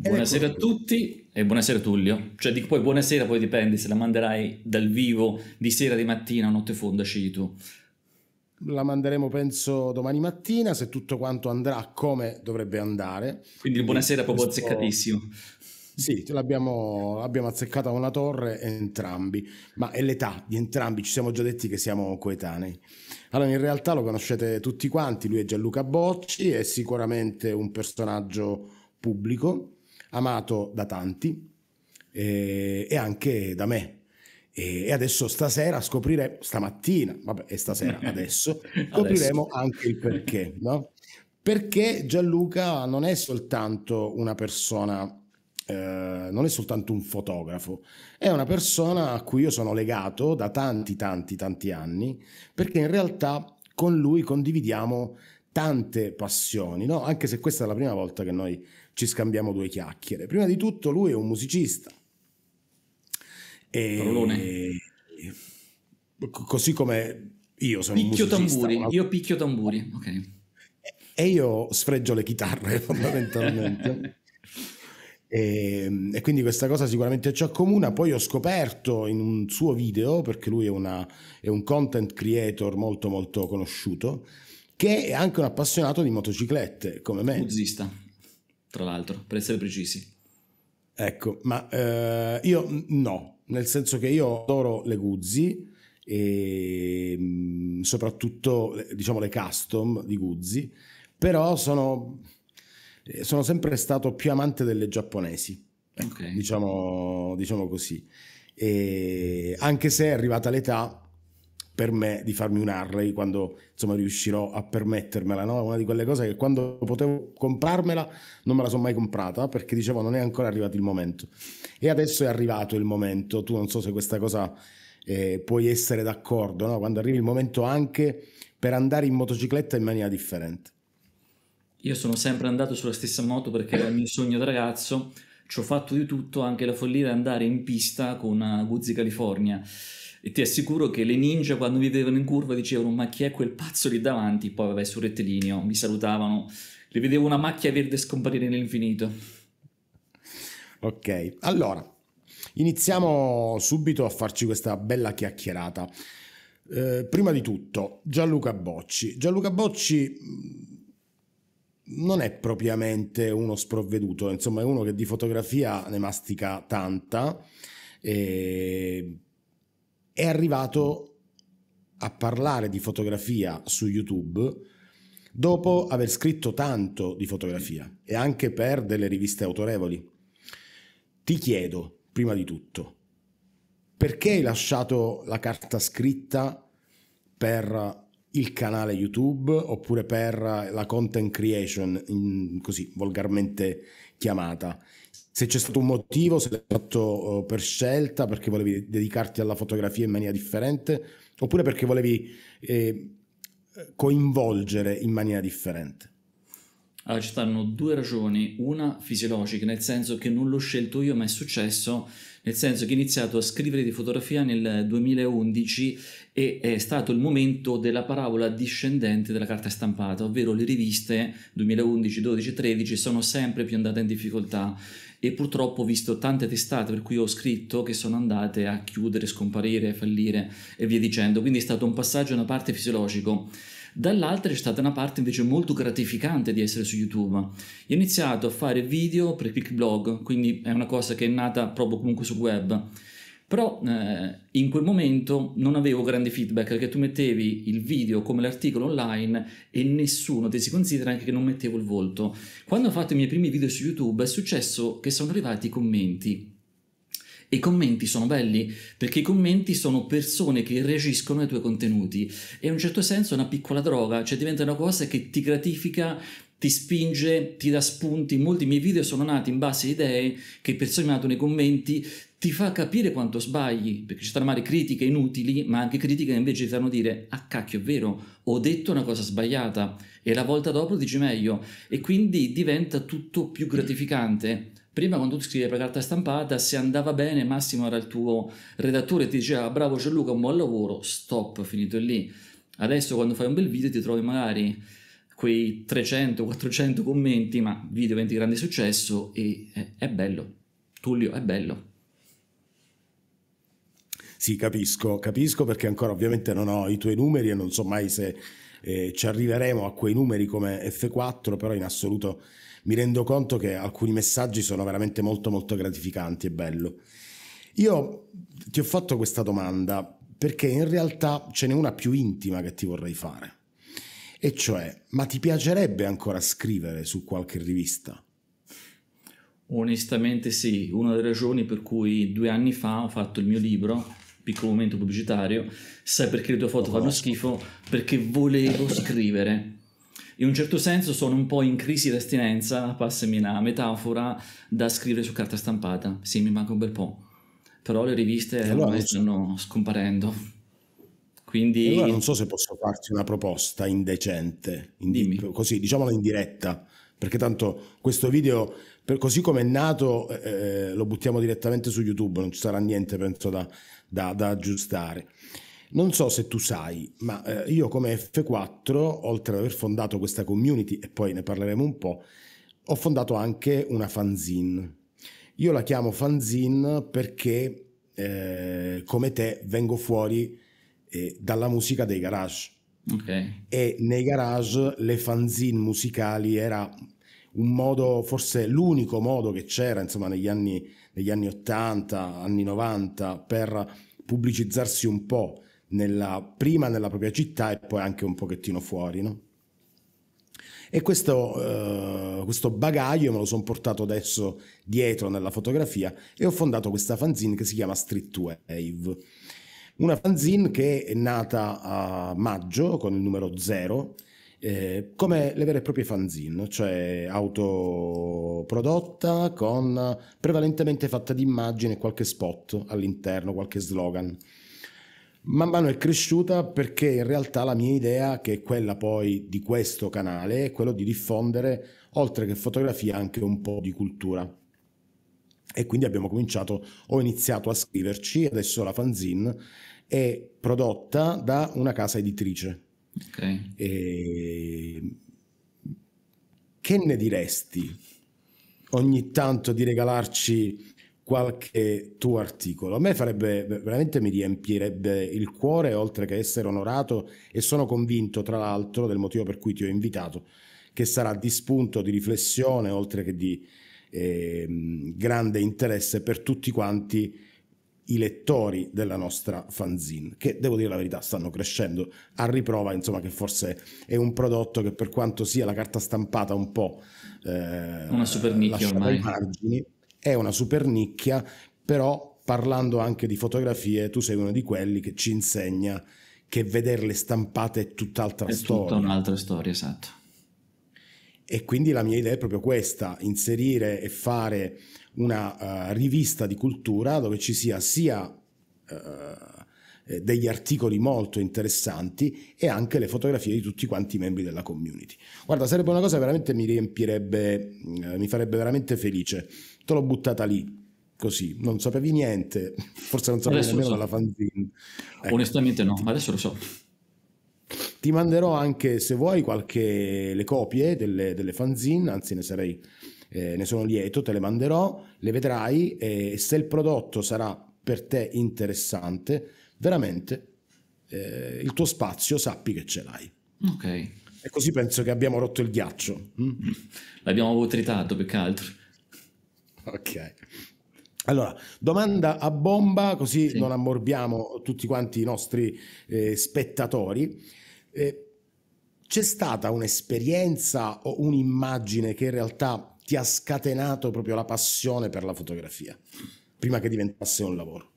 Ecco. Buonasera a tutti e buonasera Tullio. Cioè dico poi buonasera, poi dipende se la manderai dal vivo di sera, di mattina o notte fonda, scegli tu. La manderemo penso domani mattina se tutto quanto andrà come dovrebbe andare. Quindi buonasera proprio questo... azzeccatissimo. Sì, l'abbiamo, l'abbiamo azzeccata con la torre entrambi, ma è l'età di entrambi, ci siamo già detti che siamo coetanei. Allora, in realtà lo conoscete tutti quanti, lui è Gianluca Bocci, è sicuramente un personaggio pubblico, amato da tanti eh, e anche da me. E adesso stasera scopriremo, stamattina, vabbè, e stasera adesso, scopriremo adesso. anche il perché, no? Perché Gianluca non è soltanto una persona Uh, non è soltanto un fotografo, è una persona a cui io sono legato da tanti, tanti, tanti anni, perché in realtà con lui condividiamo tante passioni, no? anche se questa è la prima volta che noi ci scambiamo due chiacchiere. Prima di tutto lui è un musicista. E, e così come io sono picchio un musicista. Tamburi. Una... Io picchio tamburi, ok. E io sfreggio le chitarre fondamentalmente. E, e, quindi questa cosa sicuramente ci accomuna. Poi ho scoperto in un suo video, perché lui è, una, è, un content creator molto molto conosciuto, che è anche un appassionato di motociclette come me. Puzzista tra l'altro, per essere precisi. Ecco, ma eh, io no, nel senso che io adoro le Guzzi e mm, soprattutto diciamo le custom di Guzzi, però sono, eh, sono sempre stato più amante delle giapponesi, ecco, okay. diciamo, diciamo così. E anche se è arrivata l'età per me di farmi un Harley quando insomma riuscirò a permettermela, no? una di quelle cose che quando potevo comprarmela non me la sono mai comprata perché dicevo non è ancora arrivato il momento e adesso è arrivato il momento, tu non so se questa cosa eh, puoi essere d'accordo, no? quando arrivi il momento anche per andare in motocicletta in maniera differente. Io sono sempre andato sulla stessa moto perché era il mio sogno da ragazzo, ci ho fatto di tutto, anche la follia di andare in pista con una eh, Guzzi California e ti assicuro che le ninja quando mi vedevano in curva dicevano ma chi è quel pazzo lì davanti? Poi vabbè sul rettilineo mi salutavano, le vedevo una macchia verde scomparire nell'infinito. Ok, allora iniziamo subito a farci questa bella chiacchierata. Eh, prima di tutto Gianluca Bocci. Gianluca Bocci mm, non è propriamente uno sprovveduto, insomma è uno che di fotografia ne mastica tanta. E è arrivato a parlare di fotografia su YouTube dopo aver scritto tanto di fotografia e anche per delle riviste autorevoli. Ti chiedo, prima di tutto, perché hai lasciato la carta scritta per il canale YouTube oppure per la content creation, così volgarmente chiamata? se c'è stato un motivo, se l'hai fatto eh, per scelta, perché volevi dedicarti alla fotografia in maniera differente, oppure perché volevi eh, coinvolgere in maniera differente. Allora, ci stanno due ragioni, una fisiologica, nel senso che non l'ho scelto io, ma è successo, nel senso che ho iniziato a scrivere di fotografia nel 2011 e è stato il momento della parabola discendente della carta stampata, ovvero le riviste 2011, 12, 13 sono sempre più andate in difficoltà e purtroppo ho visto tante testate per cui ho scritto che sono andate a chiudere, scomparire, fallire e via dicendo, quindi è stato un passaggio una parte fisiologico. Dall'altra c'è stata una parte invece molto gratificante di essere su YouTube. Io ho iniziato a fare video per Quick Blog, quindi è una cosa che è nata proprio comunque sul web però eh, in quel momento non avevo grande feedback perché tu mettevi il video come l'articolo online e nessuno ti si considera anche che non mettevo il volto. Quando ho fatto i miei primi video su YouTube è successo che sono arrivati i commenti. i commenti sono belli perché i commenti sono persone che reagiscono ai tuoi contenuti. E in un certo senso è una piccola droga, cioè diventa una cosa che ti gratifica ti spinge, ti dà spunti. Molti miei video sono nati in base a idee che persone mi hanno dato nei commenti, ti fa capire quanto sbagli, perché ci saranno magari critiche inutili, ma anche critiche che invece ti fanno dire ah cacchio è vero, ho detto una cosa sbagliata e la volta dopo dici meglio e quindi diventa tutto più gratificante. Prima quando tu scrivi per carta stampata, se andava bene Massimo era il tuo redattore e ti diceva ah, bravo Gianluca, un buon lavoro, stop, finito lì. Adesso quando fai un bel video ti trovi magari quei 300-400 commenti, ma video diventi grande successo e è, è bello. Tullio, è bello. Sì, capisco, capisco perché ancora ovviamente non ho i tuoi numeri e non so mai se eh, ci arriveremo a quei numeri come F4, però in assoluto mi rendo conto che alcuni messaggi sono veramente molto molto gratificanti, e bello. Io ti ho fatto questa domanda perché in realtà ce n'è una più intima che ti vorrei fare. E cioè, ma ti piacerebbe ancora scrivere su qualche rivista? Onestamente sì, una delle ragioni per cui due anni fa ho fatto il mio libro piccolo momento pubblicitario, sai perché le tue foto fanno schifo? Perché volevo scrivere. In un certo senso sono un po' in crisi d'astinenza, passami la metafora, da scrivere su carta stampata. Sì, mi manca un bel po'. Però le riviste eh, allora, ormai stanno scomparendo. Quindi... Allora non so se posso farti una proposta indecente, in... così diciamola in diretta, perché tanto questo video per così come è nato eh, eh lo buttiamo direttamente su YouTube, non ci sarà niente penso da, da, da aggiustare. Non so se tu sai, ma eh, io come F4, oltre ad aver fondato questa community, e poi ne parleremo un po', ho fondato anche una fanzine. Io la chiamo fanzine perché, eh, come te, vengo fuori eh, dalla musica dei garage. Okay. E nei garage le fanzine musicali era un modo, forse l'unico modo che c'era, insomma, negli anni negli anni 80, anni 90 per pubblicizzarsi un po' nella, prima nella propria città e poi anche un pochettino fuori. No? E questo, eh, questo, bagaglio me lo sono portato adesso dietro nella fotografia e ho fondato questa fanzine che si chiama Street Wave. Una fanzine che è nata a maggio con il numero 0 eh, come le vere e proprie fanzine, cioè autoprodotta con prevalentemente fatta di immagini e qualche spot all'interno, qualche slogan. Man mano è cresciuta perché in realtà la mia idea, che è quella poi di questo canale, è quella di diffondere, oltre che fotografia, anche un po' di cultura. E quindi abbiamo cominciato, ho iniziato a scriverci, adesso la fanzine è prodotta da una casa editrice, Okay. E... Ehm, che ne diresti ogni tanto di regalarci qualche tuo articolo? A me farebbe, veramente mi riempirebbe il cuore oltre che essere onorato e sono convinto tra l'altro del motivo per cui ti ho invitato che sarà di spunto di riflessione oltre che di eh, grande interesse per tutti quanti i lettori della nostra fanzine, che devo dire la verità stanno crescendo a riprova, insomma che forse è un prodotto che per quanto sia la carta stampata un po' eh, una super nicchia ormai. Margini, è una super nicchia, però parlando anche di fotografie, tu sei uno di quelli che ci insegna che vederle stampate è tutt'altra è storia. È tutta un'altra storia, esatto. E quindi la mia idea è proprio questa, inserire e fare una uh, rivista di cultura dove ci sia sia uh, degli articoli molto interessanti e anche le fotografie di tutti quanti i membri della community. Guarda, sarebbe una cosa che veramente mi riempirebbe, uh, mi farebbe veramente felice. Te l'ho buttata lì così, non sapevi niente, forse non sapevi adesso nemmeno so. la fanzine. Ecco. Onestamente no, adesso lo so. Ti manderò anche, se vuoi, qualche, le copie delle, delle fanzine, anzi ne sarei eh, ne sono lieto, te le manderò, le vedrai e se il prodotto sarà per te interessante, veramente eh, il tuo spazio sappi che ce l'hai. Ok. E così penso che abbiamo rotto il ghiaccio. Mm? L'abbiamo botritato più che altro. Ok. Allora, domanda a bomba, così sì. non ammorbiamo tutti quanti i nostri eh, spettatori. Eh, c'è stata un'esperienza o un'immagine che in realtà ti ha scatenato proprio la passione per la fotografia, prima che diventasse un lavoro?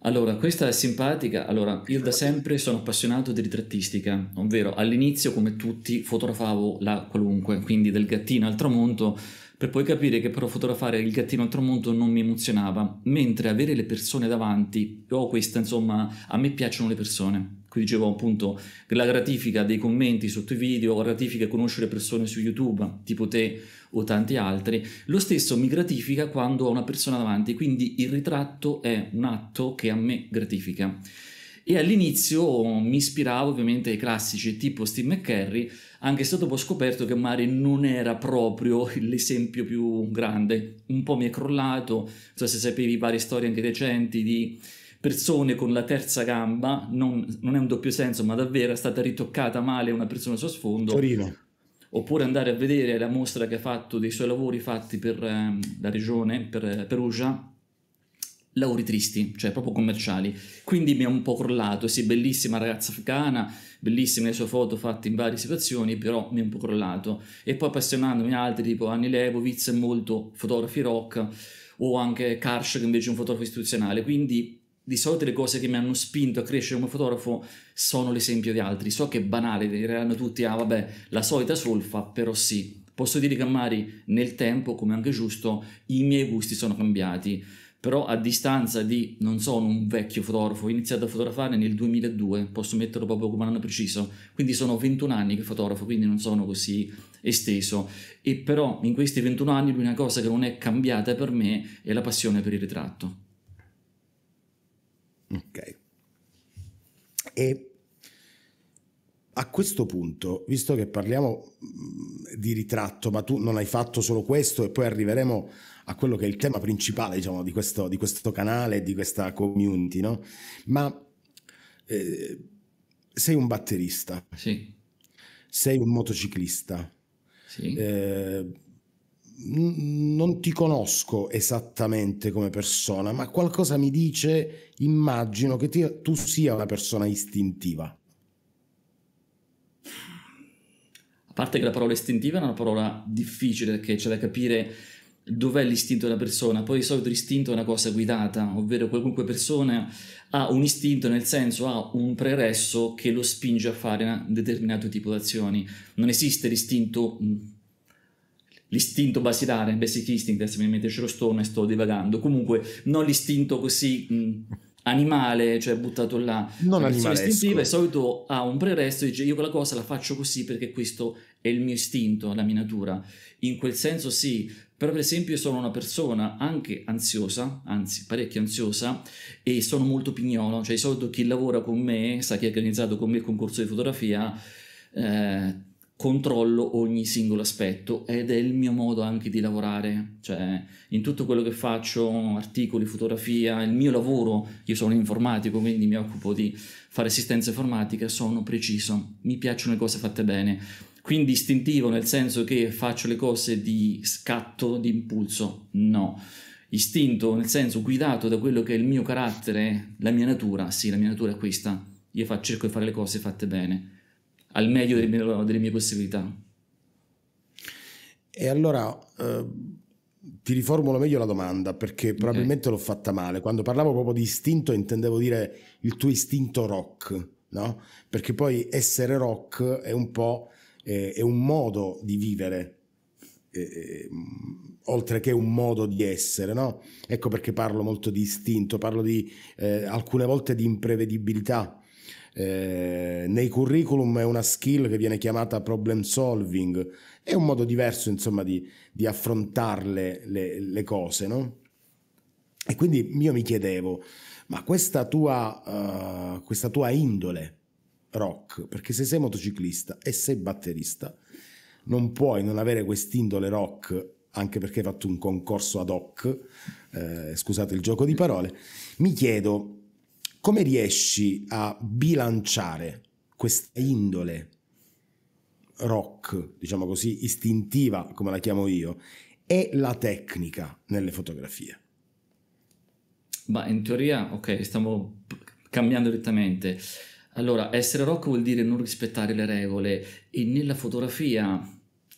Allora, questa è simpatica. Allora, io da sempre sono appassionato di ritrattistica, ovvero all'inizio, come tutti, fotografavo la qualunque, quindi del gattino al tramonto, per poi capire che però fotografare il gattino al tramonto non mi emozionava, mentre avere le persone davanti, ho questa, insomma, a me piacciono le persone qui dicevo appunto la gratifica dei commenti sotto i video, la gratifica conoscere persone su YouTube, tipo te o tanti altri, lo stesso mi gratifica quando ho una persona davanti, quindi il ritratto è un atto che a me gratifica. E all'inizio mi ispiravo ovviamente ai classici tipo Steve McCurry, anche se dopo ho scoperto che Mari non era proprio l'esempio più grande, un po' mi è crollato, non so se sapevi varie storie anche recenti di persone con la terza gamba, non, non è un doppio senso, ma davvero è stata ritoccata male una persona su sfondo. Torino. Oppure andare a vedere la mostra che ha fatto dei suoi lavori fatti per eh, la regione, per eh, Perugia, lavori tristi, cioè proprio commerciali. Quindi mi ha un po' crollato, sì, bellissima ragazza afghana, bellissime le sue foto fatte in varie situazioni, però mi ha un po' crollato. E poi appassionandomi a altri tipo Annie Leibovitz, molto fotografi rock, o anche Karsh che invece è un fotografo istituzionale, quindi di solito le cose che mi hanno spinto a crescere come fotografo sono l'esempio di altri. So che è banale, diranno tutti, ah vabbè, la solita solfa, però sì. Posso dire che a Mari nel tempo, come anche giusto, i miei gusti sono cambiati. Però a distanza di, non sono un vecchio fotografo, ho iniziato a fotografare nel 2002, posso metterlo proprio come un anno preciso, quindi sono 21 anni che fotografo, quindi non sono così esteso. E però in questi 21 anni l'unica cosa che non è cambiata per me è la passione per il ritratto. Ok. E a questo punto, visto che parliamo mm, di ritratto, ma tu non hai fatto solo questo e poi arriveremo a quello che è il tema principale diciamo, di, questo, di questo canale, di questa community, no? ma eh, sei un batterista, sì. sei un motociclista, sì. eh, non ti conosco esattamente come persona, ma qualcosa mi dice, immagino che ti, tu sia una persona istintiva. A parte che la parola istintiva è una parola difficile, perché c'è da capire dov'è l'istinto della persona, poi di solito l'istinto è una cosa guidata, ovvero qualunque persona ha un istinto nel senso ha un preresso che lo spinge a fare un determinato tipo di azioni. Non esiste l'istinto l'istinto basilare, basic instinct, adesso mi mette ce lo sto, e sto divagando, comunque non l'istinto così... Mh, animale, cioè buttato là. Non animale. istintiva, di solito ha un preresto e dice io quella cosa la faccio così perché questo è il mio istinto, la mia natura. In quel senso sì, però per esempio sono una persona anche ansiosa, anzi parecchio ansiosa, e sono molto pignolo, cioè di solito chi lavora con me, sa chi ha organizzato con me il concorso di fotografia, eh, controllo ogni singolo aspetto ed è il mio modo anche di lavorare, cioè in tutto quello che faccio, articoli, fotografia, il mio lavoro, io sono informatico quindi mi occupo di fare assistenza informatica, sono preciso, mi piacciono le cose fatte bene, quindi istintivo nel senso che faccio le cose di scatto, di impulso, no. Istinto nel senso guidato da quello che è il mio carattere, la mia natura, sì, la mia natura è questa. Io faccio, cerco di fare le cose fatte bene al meglio delle mie, delle mie possibilità. E allora eh, ti riformulo meglio la domanda perché probabilmente okay. l'ho fatta male. Quando parlavo proprio di istinto intendevo dire il tuo istinto rock, no? Perché poi essere rock è un po' eh, è un modo di vivere, eh, eh, oltre che un modo di essere, no? Ecco perché parlo molto di istinto, parlo di, eh, alcune volte di imprevedibilità eh, nei curriculum è una skill che viene chiamata problem solving, è un modo diverso insomma di, di affrontarle le, le cose, no? E quindi io mi chiedevo, ma questa tua, uh, questa tua indole rock, perché se sei motociclista e sei batterista, non puoi non avere quest'indole rock anche perché hai fatto un concorso ad hoc, eh, scusate il gioco di parole, mi chiedo come riesci a bilanciare questa indole rock, diciamo così, istintiva, come la chiamo io, e la tecnica nelle fotografie? Ma in teoria, ok, stiamo cambiando direttamente. Allora, essere rock vuol dire non rispettare le regole e nella fotografia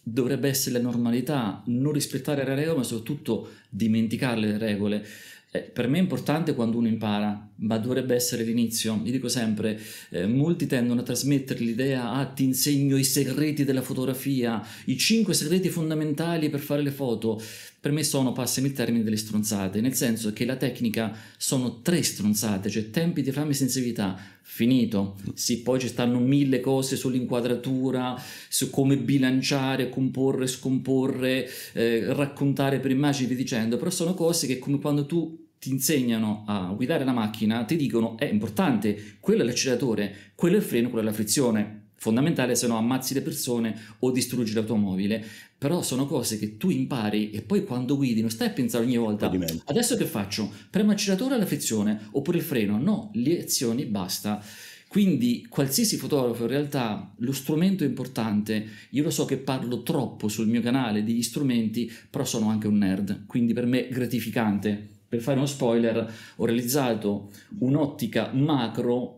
dovrebbe essere la normalità non rispettare le regole, ma soprattutto dimenticare le regole. Eh, per me è importante quando uno impara, ma dovrebbe essere l'inizio. Io dico sempre, eh, molti tendono a trasmettere l'idea, ah ti insegno i segreti della fotografia, i cinque segreti fondamentali per fare le foto per me sono, passami il termine, delle stronzate, nel senso che la tecnica sono tre stronzate, cioè tempi, di diaframma e sensibilità, finito. Sì, poi ci stanno mille cose sull'inquadratura, su come bilanciare, comporre, scomporre, eh, raccontare per immagini, dicendo, però sono cose che come quando tu ti insegnano a guidare la macchina, ti dicono è importante, quello è l'acceleratore, quello è il freno, quello è la frizione fondamentale se no ammazzi le persone o distruggi l'automobile però sono cose che tu impari e poi quando guidi non stai a pensare ogni volta adesso che faccio? premo acceleratore alla frizione oppure il freno? no, le azioni basta quindi qualsiasi fotografo in realtà lo strumento è importante, io lo so che parlo troppo sul mio canale degli strumenti, però sono anche un nerd, quindi per me è gratificante. Per fare uno spoiler ho realizzato un'ottica macro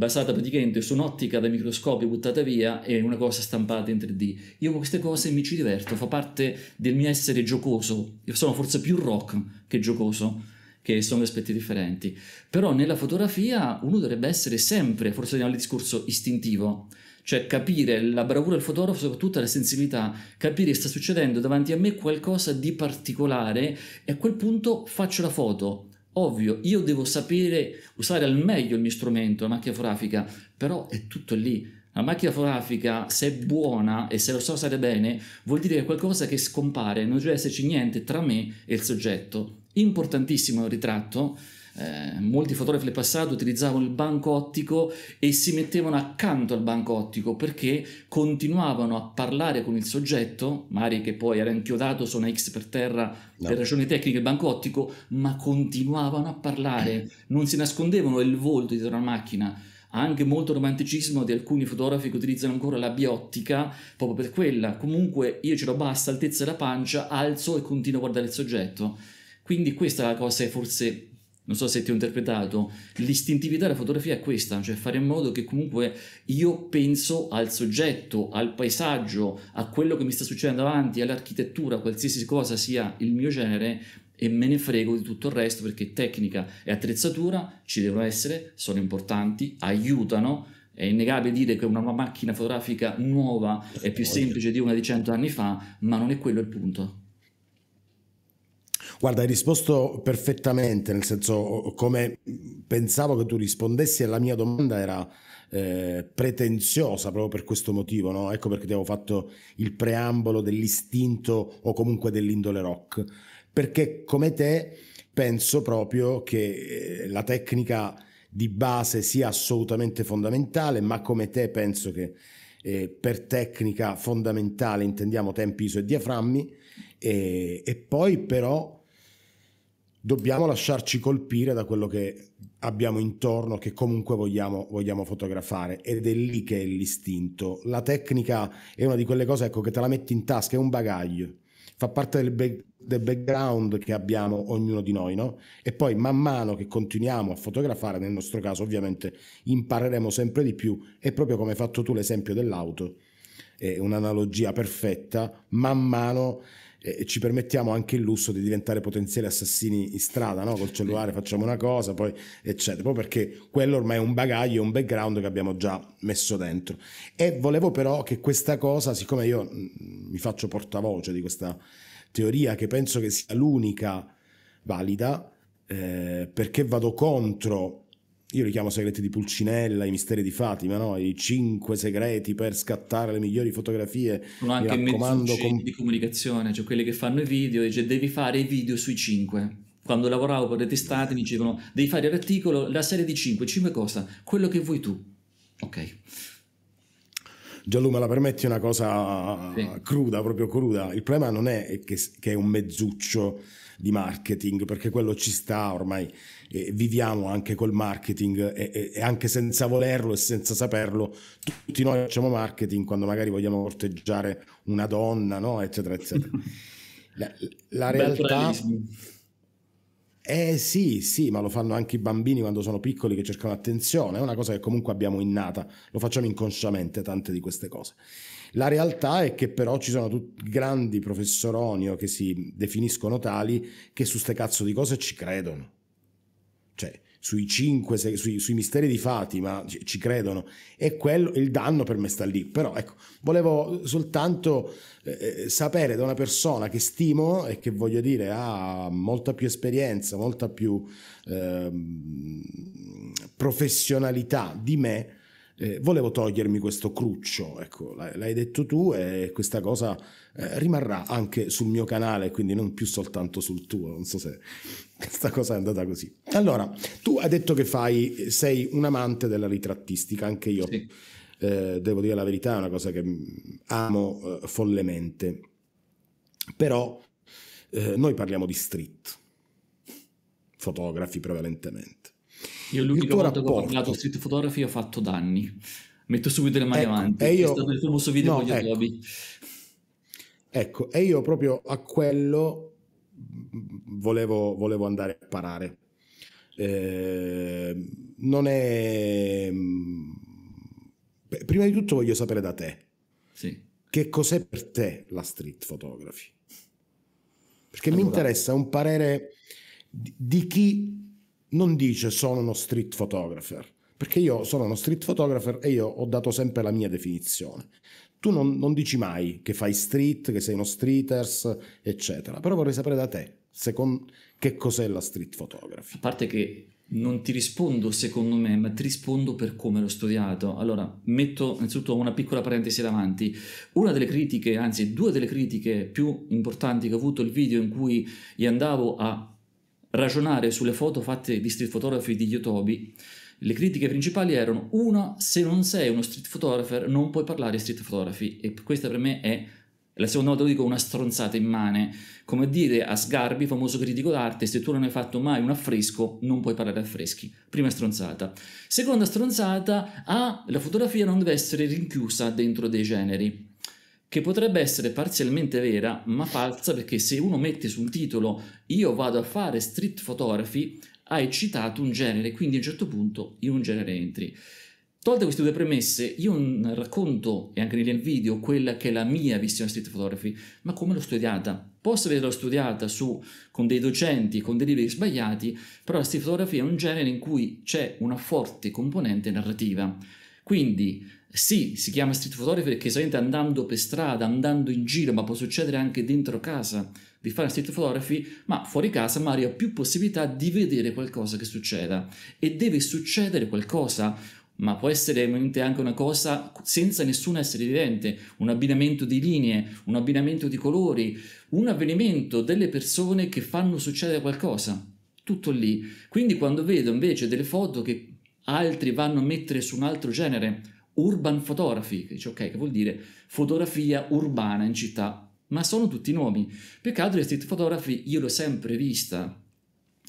basata praticamente su un'ottica da microscopio buttata via e una cosa stampata in 3D. Io con queste cose mi ci diverto, fa parte del mio essere giocoso, io sono forse più rock che giocoso che sono aspetti differenti. Però nella fotografia uno dovrebbe essere sempre, forse nel discorso istintivo, cioè capire la bravura del fotografo, soprattutto la sensibilità, capire che sta succedendo davanti a me qualcosa di particolare e a quel punto faccio la foto. Ovvio, io devo sapere usare al meglio il mio strumento, la macchina fotografica, però è tutto lì. La macchina fotografica, se è buona e se lo so usare bene, vuol dire che qualcosa che scompare, non deve esserci niente tra me e il soggetto. Importantissimo il ritratto, eh, molti fotografi del passato utilizzavano il banco ottico e si mettevano accanto al banco ottico perché continuavano a parlare con il soggetto, magari che poi era inchiodato su una X per terra no. per ragioni tecniche il banco ottico, ma continuavano a parlare, non si nascondevano il volto dietro una macchina anche molto romanticismo di alcuni fotografi che utilizzano ancora la biottica proprio per quella. Comunque io ce l'ho bassa, altezza della pancia, alzo e continuo a guardare il soggetto. Quindi questa è la cosa che forse non so se ti ho interpretato, l'istintività della fotografia è questa, cioè fare in modo che comunque io penso al soggetto, al paesaggio, a quello che mi sta succedendo davanti, all'architettura, qualsiasi cosa sia il mio genere e me ne frego di tutto il resto perché tecnica e attrezzatura ci devono essere, sono importanti, aiutano, è innegabile dire che una macchina fotografica nuova è più semplice di una di cento anni fa, ma non è quello il punto. Guarda, hai risposto perfettamente, nel senso come pensavo che tu rispondessi alla mia domanda era eh, pretenziosa proprio per questo motivo, no? ecco perché ti avevo fatto il preambolo dell'istinto o comunque dell'indole rock, perché come te penso proprio che eh, la tecnica di base sia assolutamente fondamentale, ma come te penso che eh, per tecnica fondamentale intendiamo tempi, iso e diaframmi, e, eh, e poi però dobbiamo lasciarci colpire da quello che abbiamo intorno, che comunque vogliamo, vogliamo, fotografare ed è lì che è l'istinto. La tecnica è una di quelle cose ecco, che te la metti in tasca, è un bagaglio, fa parte del, be- del background che abbiamo ognuno di noi, no? E poi man mano che continuiamo a fotografare, nel nostro caso ovviamente impareremo sempre di più e proprio come hai fatto tu l'esempio dell'auto, è un'analogia perfetta, man mano e ci permettiamo anche il lusso di diventare potenziali assassini in strada, no? col cellulare facciamo una cosa, poi eccetera, cioè, proprio perché quello ormai è un bagaglio, un background che abbiamo già messo dentro. E volevo però che questa cosa, siccome io mm, mi faccio portavoce di questa teoria che penso che sia l'unica valida, eh, perché vado contro io li chiamo segreti di Pulcinella, i misteri di Fatima, no? i cinque segreti per scattare le migliori fotografie. Sono anche mezzi com- di comunicazione, cioè quelli che fanno i video, dice devi fare i video sui cinque. Quando lavoravo per le testate mi dicevano devi fare l'articolo, la serie di cinque, cinque cosa? Quello che vuoi tu. Ok. Gianlu, me la permetti una cosa sì. cruda, proprio cruda. Il problema non è che, che è un mezzuccio di marketing, perché quello ci sta ormai, eh, viviamo anche col marketing e, e, e, anche senza volerlo e senza saperlo, tutti noi facciamo marketing quando magari vogliamo corteggiare una donna, no? eccetera, eccetera. La, la realtà... Eh sì, sì, ma lo fanno anche i bambini quando sono piccoli che cercano attenzione, è una cosa che comunque abbiamo innata, lo facciamo inconsciamente tante di queste cose. La realtà è che però ci sono tutti grandi professoroni o che si definiscono tali che su ste cazzo di cose ci credono. Cioè, sui, cinque, sui, sui misteri di Fatima ci, ci credono e quello, il danno per me sta lì. Però ecco, volevo soltanto eh, eh, sapere da una persona che stimo e che voglio dire ha molta più esperienza, molta più eh, professionalità di me eh, volevo togliermi questo cruccio, ecco, l'hai detto tu e questa cosa eh, rimarrà anche sul mio canale, quindi non più soltanto sul tuo, non so se questa cosa è andata così. Allora, tu hai detto che fai, sei un amante della ritrattistica, anche io sì. eh, devo dire la verità, è una cosa che mm, amo eh, follemente, però eh, noi parliamo di street, fotografi prevalentemente io l'unico volta rapporto... che ho parlato street photography ho fatto danni. Metto subito le mani ecco, avanti. Io... È stato il famoso video no, con gli ecco. Adobe. Ecco, e io proprio a quello mm, volevo, volevo andare a parare. Eh, non è... Mm, prima di tutto voglio sapere da te. Sì. Che cos'è per te la street photography? Perché allora. mi interessa un parere di chi non dice sono uno street photographer, perché io sono uno street photographer e io ho dato sempre la mia definizione. Tu non, non dici mai che fai street, che sei uno streeters, eccetera, però vorrei sapere da te secondo, che cos'è la street photography. A parte che non ti rispondo secondo me, ma ti rispondo per come l'ho studiato. Allora, metto innanzitutto una piccola parentesi davanti. Una delle critiche, anzi due delle critiche più importanti che ho avuto il video in cui gli andavo a ragionare sulle foto fatte di street photography di Yotobi, le critiche principali erano una, se non sei uno street photographer non puoi parlare di street photography e questa per me è la seconda volta lo dico una stronzata immane, come dire a Sgarbi, famoso critico d'arte, se tu non hai fatto mai un affresco non puoi parlare di affreschi. Prima stronzata. Seconda stronzata, ah, la fotografia non deve essere rinchiusa dentro dei generi che potrebbe essere parzialmente vera, ma falsa perché se uno mette sul titolo io vado a fare street photography, hai citato un genere, quindi a un certo punto in un genere entri. Tolte queste due premesse, io racconto, e anche nel video, quella che è la mia visione street photography, ma come l'ho studiata. Posso averla studiata su, con dei docenti, con dei libri sbagliati, però la street photography è un genere in cui c'è una forte componente narrativa. Quindi sì, si chiama street photography perché solamente andando per strada, andando in giro, ma può succedere anche dentro casa di fare street photography, ma fuori casa Mario ha più possibilità di vedere qualcosa che succeda e deve succedere qualcosa, ma può essere anche una cosa senza nessun essere vivente, un abbinamento di linee, un abbinamento di colori, un avvenimento delle persone che fanno succedere qualcosa. Tutto lì. Quindi quando vedo invece delle foto che altri vanno a mettere su un altro genere, urban photography, che dice ok, che vuol dire fotografia urbana in città, ma sono tutti nomi. Peccato che street photography io l'ho sempre vista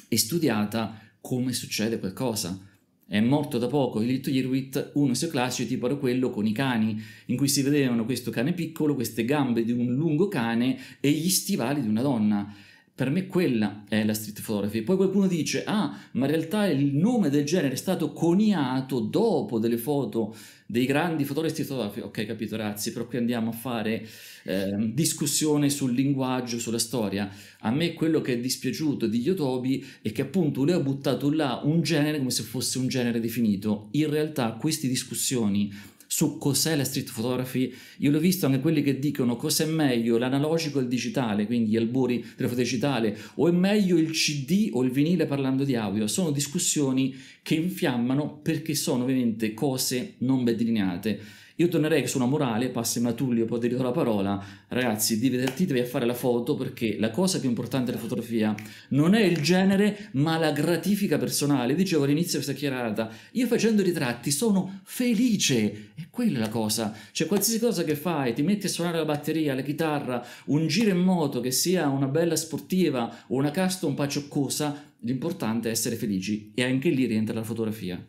e studiata come succede qualcosa. È morto da poco il Little Irwit, uno dei suoi classici tipo era quello con i cani, in cui si vedevano questo cane piccolo, queste gambe di un lungo cane e gli stivali di una donna. Per me quella è la street photography. Poi qualcuno dice, ah, ma in realtà il nome del genere è stato coniato dopo delle foto dei grandi fotografi fotografi. Ok, capito, ragazzi, però qui andiamo a fare eh, discussione sul linguaggio, sulla storia. A me quello che è dispiaciuto di Yotobi è che appunto lui ha buttato là un genere come se fosse un genere definito. In realtà queste discussioni su cos'è la street photography. Io l'ho visto anche quelli che dicono cos'è meglio l'analogico e il digitale, quindi gli albori della foto digitale, o è meglio il CD o il vinile parlando di audio. Sono discussioni che infiammano perché sono ovviamente cose non ben delineate. Io tornerei su una morale, passi a Tullio, poi diritto la parola, ragazzi divertitevi a fare la foto perché la cosa più importante della fotografia non è il genere ma la gratifica personale. Dicevo all'inizio di questa chiarata, io facendo ritratti sono felice e quella è la cosa. Cioè qualsiasi cosa che fai, ti metti a suonare la batteria, la chitarra, un giro in moto che sia una bella sportiva o una custom pacioccosa, l'importante è essere felici e anche lì rientra la fotografia.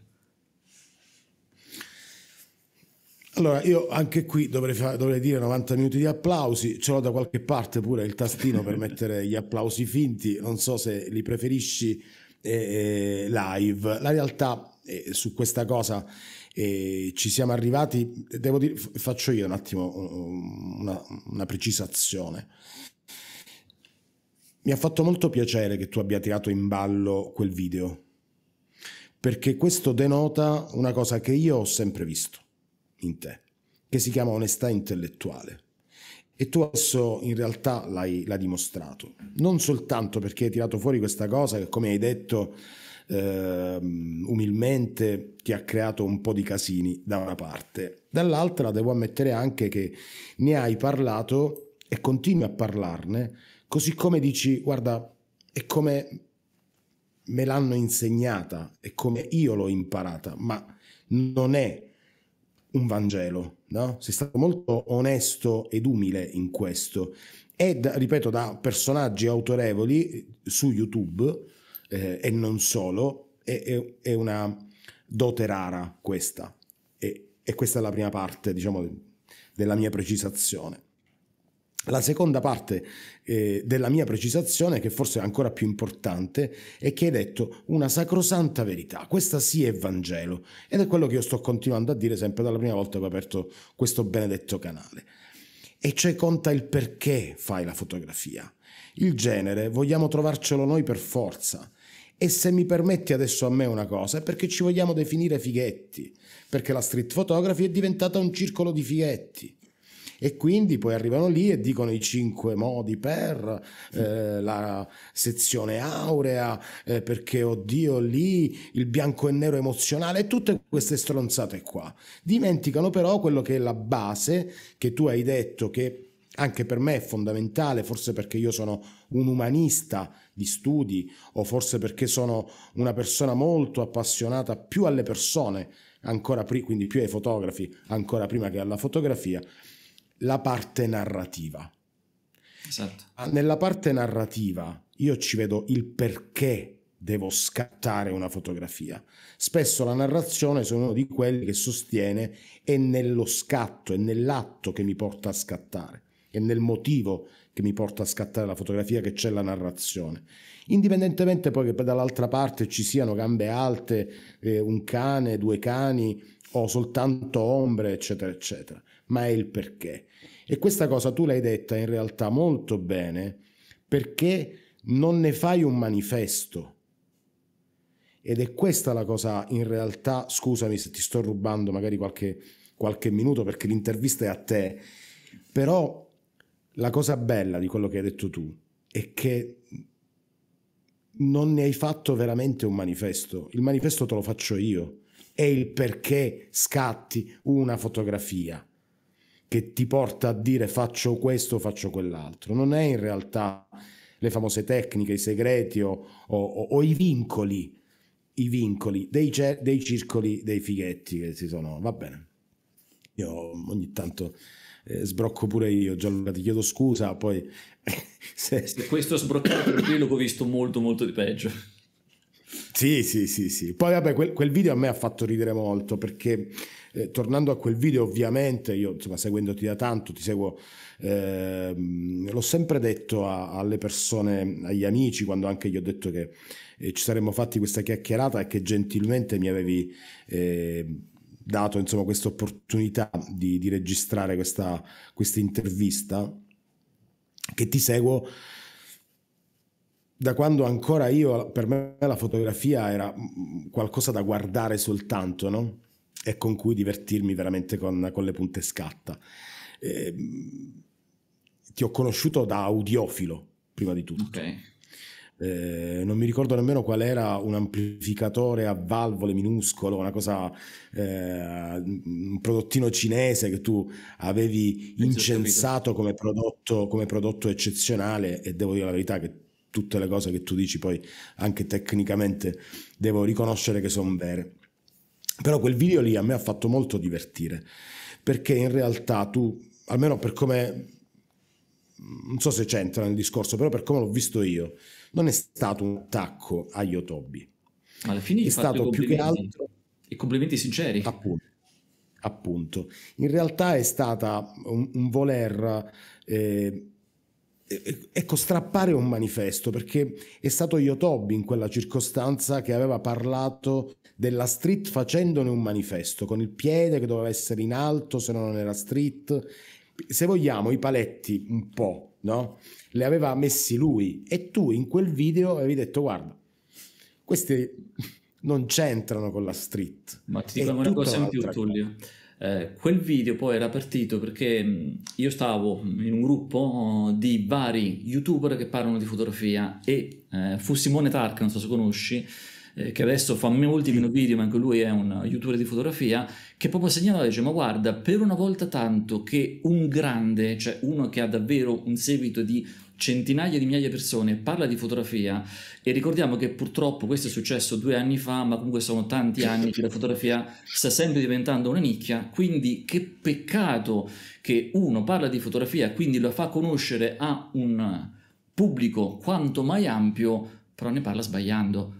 Allora, io anche qui dovrei, fa- dovrei, dire 90 minuti di applausi, ce l'ho da qualche parte pure il tastino per mettere gli applausi finti, non so se li preferisci eh, eh live. La realtà eh, su questa cosa eh, ci siamo arrivati, devo dire, faccio io un attimo una, una precisazione. Mi ha fatto molto piacere che tu abbia tirato in ballo quel video, perché questo denota una cosa che io ho sempre visto in te, che si chiama onestà intellettuale. E tu adesso in realtà l'hai, l'hai dimostrato, non soltanto perché hai tirato fuori questa cosa che come hai detto eh, umilmente ti ha creato un po' di casini da una parte, dall'altra devo ammettere anche che ne hai parlato e continui a parlarne, così come dici guarda è come me l'hanno insegnata, è come io l'ho imparata, ma non è un Vangelo, no? sei stato molto onesto ed umile in questo. E ripeto, da personaggi autorevoli eh, su YouTube eh, e non solo, è, è, è, una dote rara questa. E, e questa è la prima parte, diciamo, della mia precisazione. La seconda parte eh, della mia precisazione, che forse è ancora più importante, è che hai detto una sacrosanta verità. Questa sì è Vangelo. Ed è quello che io sto continuando a dire sempre dalla prima volta che ho aperto questo benedetto canale. E cioè conta il perché fai la fotografia. Il genere vogliamo trovarcelo noi per forza. E se mi permetti adesso a me una cosa, è perché ci vogliamo definire fighetti, perché la street photography è diventata un circolo di fighetti e quindi poi arrivano lì e dicono i cinque modi per eh, la sezione aurea, eh, perché oddio lì il bianco e nero emozionale tutte queste stronzate qua. Dimenticano però quello che è la base che tu hai detto che anche per me è fondamentale, forse perché io sono un umanista di studi o forse perché sono una persona molto appassionata più alle persone, ancora pri- quindi più ai fotografi, ancora prima che alla fotografia, la parte narrativa. Esatto. Ah, nella parte narrativa io ci vedo il perché devo scattare una fotografia. Spesso la narrazione sono uno di quelli che sostiene è nello scatto, è nell'atto che mi porta a scattare, è nel motivo che mi porta a scattare la fotografia che c'è la narrazione. Indipendentemente poi che dall'altra parte ci siano gambe alte, eh, un cane, due cani o soltanto ombre, eccetera, eccetera ma è il perché. E questa cosa tu l'hai detta in realtà molto bene perché non ne fai un manifesto. Ed è questa la cosa in realtà, scusami se ti sto rubando magari qualche, qualche minuto perché l'intervista è a te, però la cosa bella di quello che hai detto tu è che non ne hai fatto veramente un manifesto, il manifesto te lo faccio io, è il perché scatti una fotografia che ti porta a dire faccio questo, faccio quell'altro. Non è in realtà le famose tecniche, i segreti o, o, o i vincoli, i vincoli dei, dei circoli dei fighetti che si sono... Va bene. Io ogni tanto eh, sbrocco pure io, Gianluca, ti chiedo scusa, poi... se, se... Questo sbroccare per l'ho visto molto molto di peggio. Sì, sì, sì, sì. Poi vabbè, quel, quel video a me ha fatto ridere molto perché eh, tornando a quel video, ovviamente, io insomma, seguendoti da tanto, ti seguo, eh, l'ho sempre detto a, alle persone, agli amici, quando anche gli ho detto che eh, ci saremmo fatti questa chiacchierata e che gentilmente mi avevi ehm, dato insomma, questa opportunità di, di, registrare questa, questa intervista, che ti seguo da quando ancora io, per me la fotografia era mm, mm, qualcosa da guardare soltanto, no? e con cui divertirmi veramente con, con le punte scatta. Eh, ti ho conosciuto da audiofilo, prima di tutto. Okay. Eh, non mi ricordo nemmeno qual era un amplificatore a valvole minuscolo, una cosa, eh, un prodottino cinese che tu avevi incensato come prodotto, come prodotto eccezionale e devo dire la verità che tutte le cose che tu dici poi anche tecnicamente devo riconoscere che sono vere. Però quel video lì a me ha fatto molto divertire, perché in realtà tu, almeno per come, non so se c'entra nel discorso, però per come l'ho visto io, non è stato un attacco a Yotobi. Alla fine è stato più che altro... I complimenti sinceri. Appunto appunto. In realtà è stata un, un voler eh, eh, ecco, strappare un manifesto, perché è stato Yotobi in quella circostanza che aveva parlato della street facendone un manifesto, con il piede che doveva essere in alto, se no non era street. Se vogliamo, i paletti un po', no? Le aveva messi lui e tu in quel video avevi detto, guarda, questi non c'entrano con la street. Ma ti dico una cosa in più, Tullio. Cosa. Eh, quel video poi era partito perché mm, io stavo in un gruppo oh, di vari youtuber che parlano di fotografia e eh, fu Simone Tark, non so se conosci, eh, che adesso fa molti meno video, ma anche lui è un youtuber di fotografia, che proprio segnalava, dice, ma guarda, per una volta tanto che un grande, cioè uno che ha davvero un seguito di centinaia di migliaia di persone, parla di fotografia e ricordiamo che purtroppo questo è successo due anni fa, ma comunque sono tanti anni che la fotografia sta sempre diventando una nicchia, quindi che peccato che uno parla di fotografia, quindi lo fa conoscere a un pubblico quanto mai ampio, però ne parla sbagliando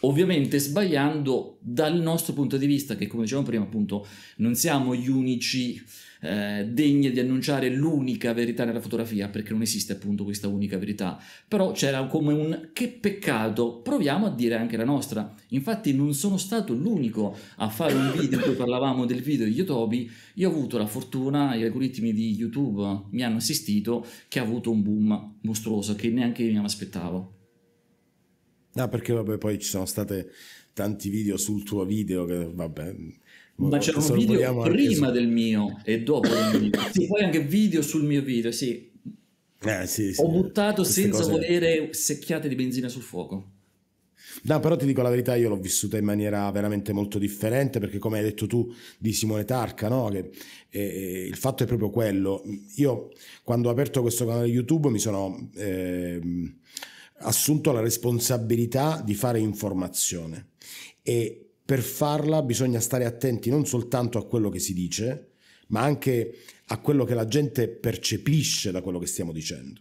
ovviamente sbagliando dal nostro punto di vista, che come dicevamo prima, appunto, non siamo gli unici eh, degni di annunciare l'unica verità nella fotografia, perché non esiste appunto questa unica verità, però c'era come un che peccato, proviamo a dire anche la nostra. Infatti non sono stato l'unico a fare un video in cui parlavamo del video di Yotobi, io ho avuto la fortuna, gli algoritmi di YouTube mi hanno assistito, che ha avuto un boom mostruoso che neanche io mi aspettavo. No, perché vabbè, poi ci sono state tanti video sul tuo video che vabbè. Ma c'erano video prima su... del mio e dopo il mio. Sì, poi anche video sul mio video, sì. Eh, sì, sì. Ho buttato Queste senza cose... volere secchiate di benzina sul fuoco. No, però ti dico la verità, io l'ho vissuta in maniera veramente molto differente perché come hai detto tu di Simone Tarca, no? che, eh, eh il fatto è proprio quello. Io quando ho aperto questo canale YouTube mi sono... Eh, assunto la responsabilità di fare informazione e per farla bisogna stare attenti non soltanto a quello che si dice, ma anche a quello che la gente percepisce da quello che stiamo dicendo.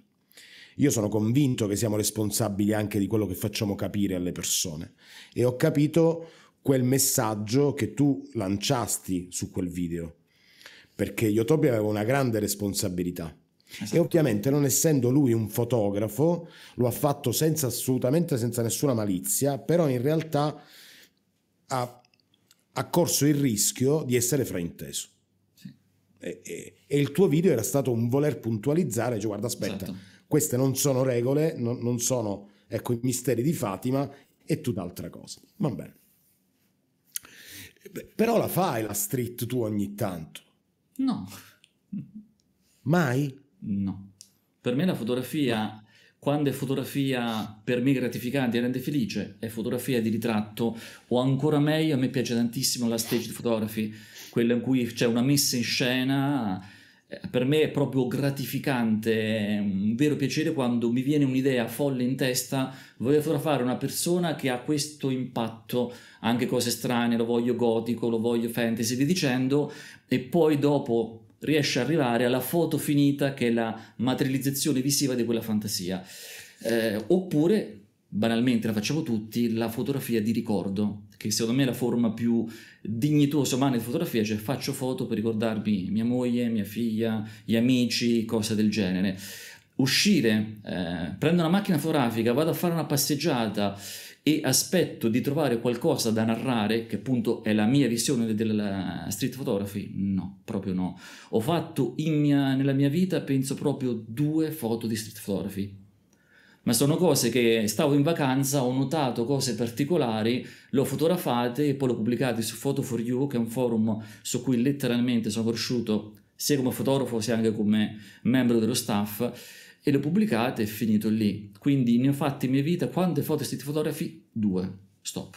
Io sono convinto che siamo responsabili anche di quello che facciamo capire alle persone e ho capito quel messaggio che tu lanciasti su quel video, perché Yotopia aveva una grande responsabilità Esatto. E ovviamente non essendo lui un fotografo, lo ha fatto senza assolutamente senza nessuna malizia, però in realtà ha, ha corso il rischio di essere frainteso. Sì. E, e, e, il tuo video era stato un voler puntualizzare, cioè guarda aspetta, esatto. queste non sono regole, non, non sono ecco, i misteri di Fatima e tutt'altra cosa. Va bene. Però la fai la street tu ogni tanto? No. Mai? No. Per me la fotografia, quando è fotografia per me gratificante e rende felice, è fotografia di ritratto o ancora meglio, a me piace tantissimo la stage photography, quella in cui c'è una messa in scena, eh, per me è proprio gratificante, è un vero piacere quando mi viene un'idea folle in testa, voglio fotografare una persona che ha questo impatto, anche cose strane, lo voglio gotico, lo voglio fantasy, vi dicendo, e poi dopo riesce ad arrivare alla foto finita che è la materializzazione visiva di quella fantasia. Eh, oppure, banalmente la facciamo tutti, la fotografia di ricordo, che secondo me è la forma più dignitosa umana di fotografia, cioè faccio foto per ricordarmi mia moglie, mia figlia, gli amici, cose del genere uscire, eh, prendo una macchina fotografica, vado a fare una passeggiata, e aspetto di trovare qualcosa da narrare, che appunto è la mia visione della street photography, no, proprio no. Ho fatto mia, nella mia vita, penso proprio due foto di street photography, ma sono cose che stavo in vacanza, ho notato cose particolari, le ho fotografate e poi le ho pubblicate su Photo4You, che è un forum su cui letteralmente sono cresciuto sia come fotografo sia anche come membro dello staff e le pubblicate e finito lì. Quindi ne ho fatte in mia vita quante foto street photography? Due. Stop.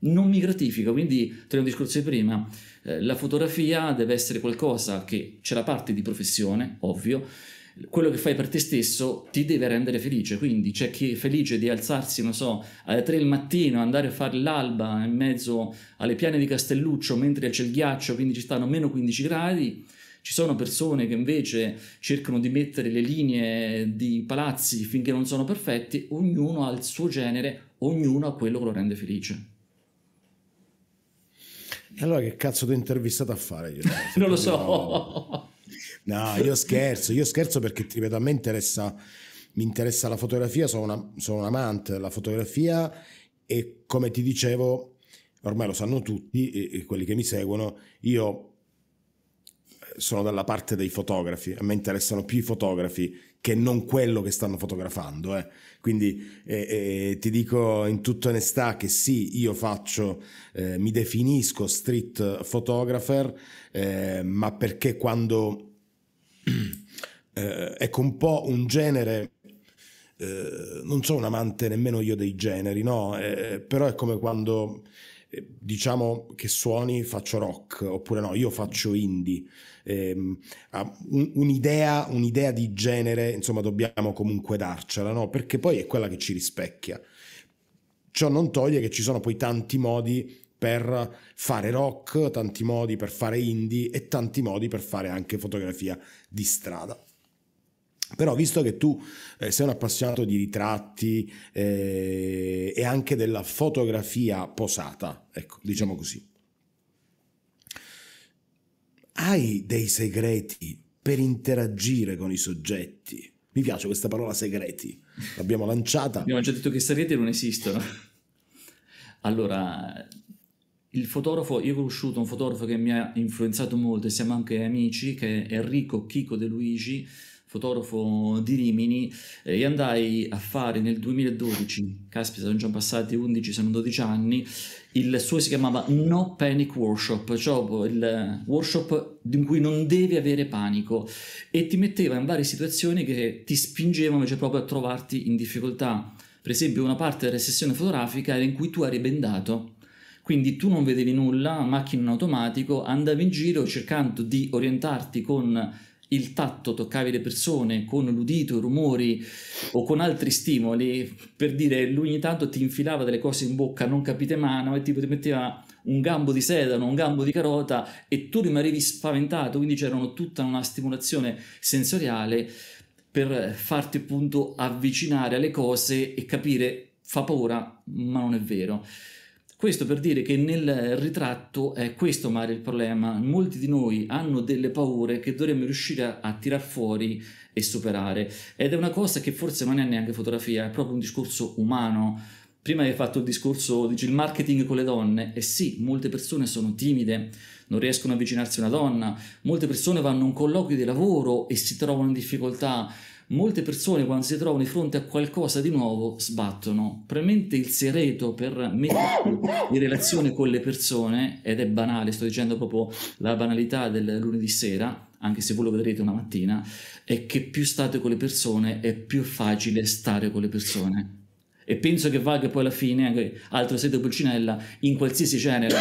Non mi gratifica, quindi tra un discorso di prima, eh, la fotografia deve essere qualcosa che c'è la parte di professione, ovvio, quello che fai per te stesso ti deve rendere felice, quindi c'è chi è felice di alzarsi, non so, alle tre del mattino, andare a fare l'alba in mezzo alle piane di Castelluccio mentre c'è il ghiaccio, quindi ci stanno meno 15 gradi, ci sono persone che invece cercano di mettere le linee di palazzi finché non sono perfetti, ognuno ha il suo genere, ognuno ha quello che lo rende felice. E allora che cazzo ti ho intervistato a fare? non lo so. No. no, io scherzo, io scherzo perché ti ripeto, a me interessa, mi interessa la fotografia, sono, una, sono un amante della fotografia e come ti dicevo, ormai lo sanno tutti e, e quelli che mi seguono, io sono dalla parte dei fotografi, a me interessano più i fotografi che non quello che stanno fotografando. Eh. Quindi eh, eh, ti dico in tutta onestà che sì, io faccio, eh, mi definisco street photographer, eh, ma perché quando... ecco un po' un genere non sono un amante nemmeno io dei generi, no? Eh, però è come quando Ehm, diciamo che suoni faccio rock oppure no, io faccio indie. Eh, un'idea, un'idea, di genere, insomma, dobbiamo comunque darcela, no? Perché poi è quella che ci rispecchia. Ciò non toglie che ci sono poi tanti modi per fare rock, tanti modi per fare indie e tanti modi per fare anche fotografia di strada. Però visto che tu eh, sei un appassionato di ritratti eh, e anche della fotografia posata, ecco, diciamo così, hai dei segreti per interagire con i soggetti? Mi piace questa parola segreti, l'abbiamo lanciata. Abbiamo già detto che segreti non esistono. Allora, il fotografo, io ho conosciuto un fotografo che mi ha influenzato molto e siamo anche amici, che è Enrico Chico De Luigi, fotografo di Rimini, eh, e andai a fare nel 2012, caspita sono già passati 11 se non 12 anni, il suo si chiamava No Panic Workshop, cioè boh, il workshop in cui non devi avere panico e ti metteva in varie situazioni che ti spingevano invece cioè, proprio a trovarti in difficoltà. Per esempio una parte della sessione fotografica era in cui tu eri bendato quindi tu non vedevi nulla, macchina in automatico, andavi in giro cercando di orientarti con il tatto, toccavi le persone con l'udito, i rumori o con altri stimoli, per dire lui ogni tanto ti infilava delle cose in bocca, non capite mano, e tipo ti metteva un gambo di sedano, un gambo di carota e tu rimanevi spaventato, quindi c'era tutta una stimolazione sensoriale per farti appunto avvicinare alle cose e capire fa paura, ma non è vero. Questo per dire che nel ritratto è questo magari il problema. Molti di noi hanno delle paure che dovremmo riuscire a, a tirar fuori e superare. Ed è una cosa che forse non è neanche fotografia, è proprio un discorso umano. Prima hai fatto il discorso, dici il marketing con le donne, e sì, molte persone sono timide, non riescono a avvicinarsi a una donna, molte persone vanno a un colloquio di lavoro e si trovano in difficoltà, Molte persone quando si trovano di fronte a qualcosa di nuovo sbattono. Probabilmente il segreto per mettersi in relazione con le persone, ed è banale, sto dicendo proprio la banalità del lunedì sera, anche se voi lo vedrete una mattina, è che più state con le persone è più facile stare con le persone. E penso che valga poi alla fine, anche altro sede pulcinella, in qualsiasi genere.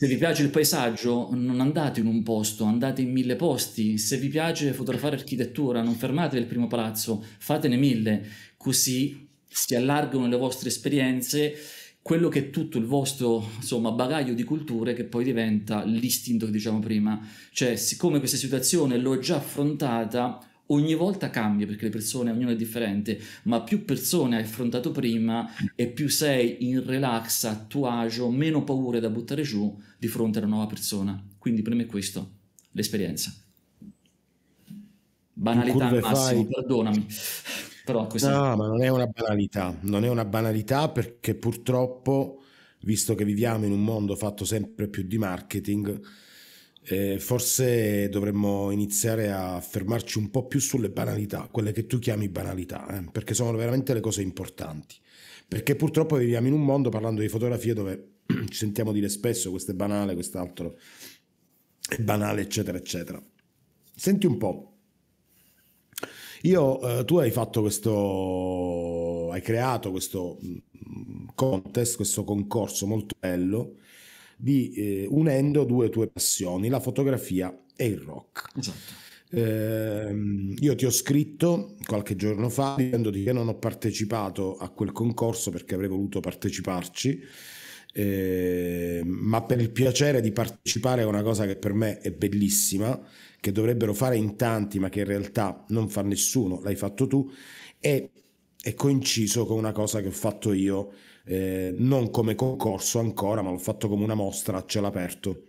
Se vi piace il paesaggio, non andate in un posto, andate in mille posti. Se vi piace fotografare architettura, non fermatevi al primo palazzo, fatene mille, così si allargano le vostre esperienze, quello che è tutto il vostro insomma, bagaglio di culture che poi diventa l'istinto che diciamo prima. Cioè, siccome questa situazione l'ho già affrontata, ogni volta cambia perché le persone, ognuno è differente, ma più persone hai affrontato prima e più sei in relax, a tuo agio, meno paure da buttare giù di fronte a una nuova persona. Quindi per me è questo, l'esperienza. Banalità massimo, fai... perdonami. Però così. No, ma non è una banalità, non è una banalità perché purtroppo, visto che viviamo in un mondo fatto sempre più di marketing, eh, forse dovremmo iniziare a fermarci un po' più sulle banalità, quelle che tu chiami banalità, eh, perché sono veramente le cose importanti. Perché purtroppo viviamo in un mondo, parlando di fotografie, dove ci sentiamo dire spesso questo è banale, quest'altro è banale, eccetera, eccetera. Senti un po'. Io, eh, tu hai fatto questo, hai creato questo mm, mm, contest, questo concorso molto bello di, eh, unendo due tue passioni, la fotografia e il rock. Esatto. Eh, io ti ho scritto qualche giorno fa dicendoti che non ho partecipato a quel concorso perché avrei voluto parteciparci, eh, ma per il piacere di partecipare a una cosa che per me è bellissima, che dovrebbero fare in tanti ma che in realtà non fa nessuno, l'hai fatto tu, e è coinciso con una cosa che ho fatto io eh, non come concorso ancora, ma l'ho fatto come una mostra a cielo aperto.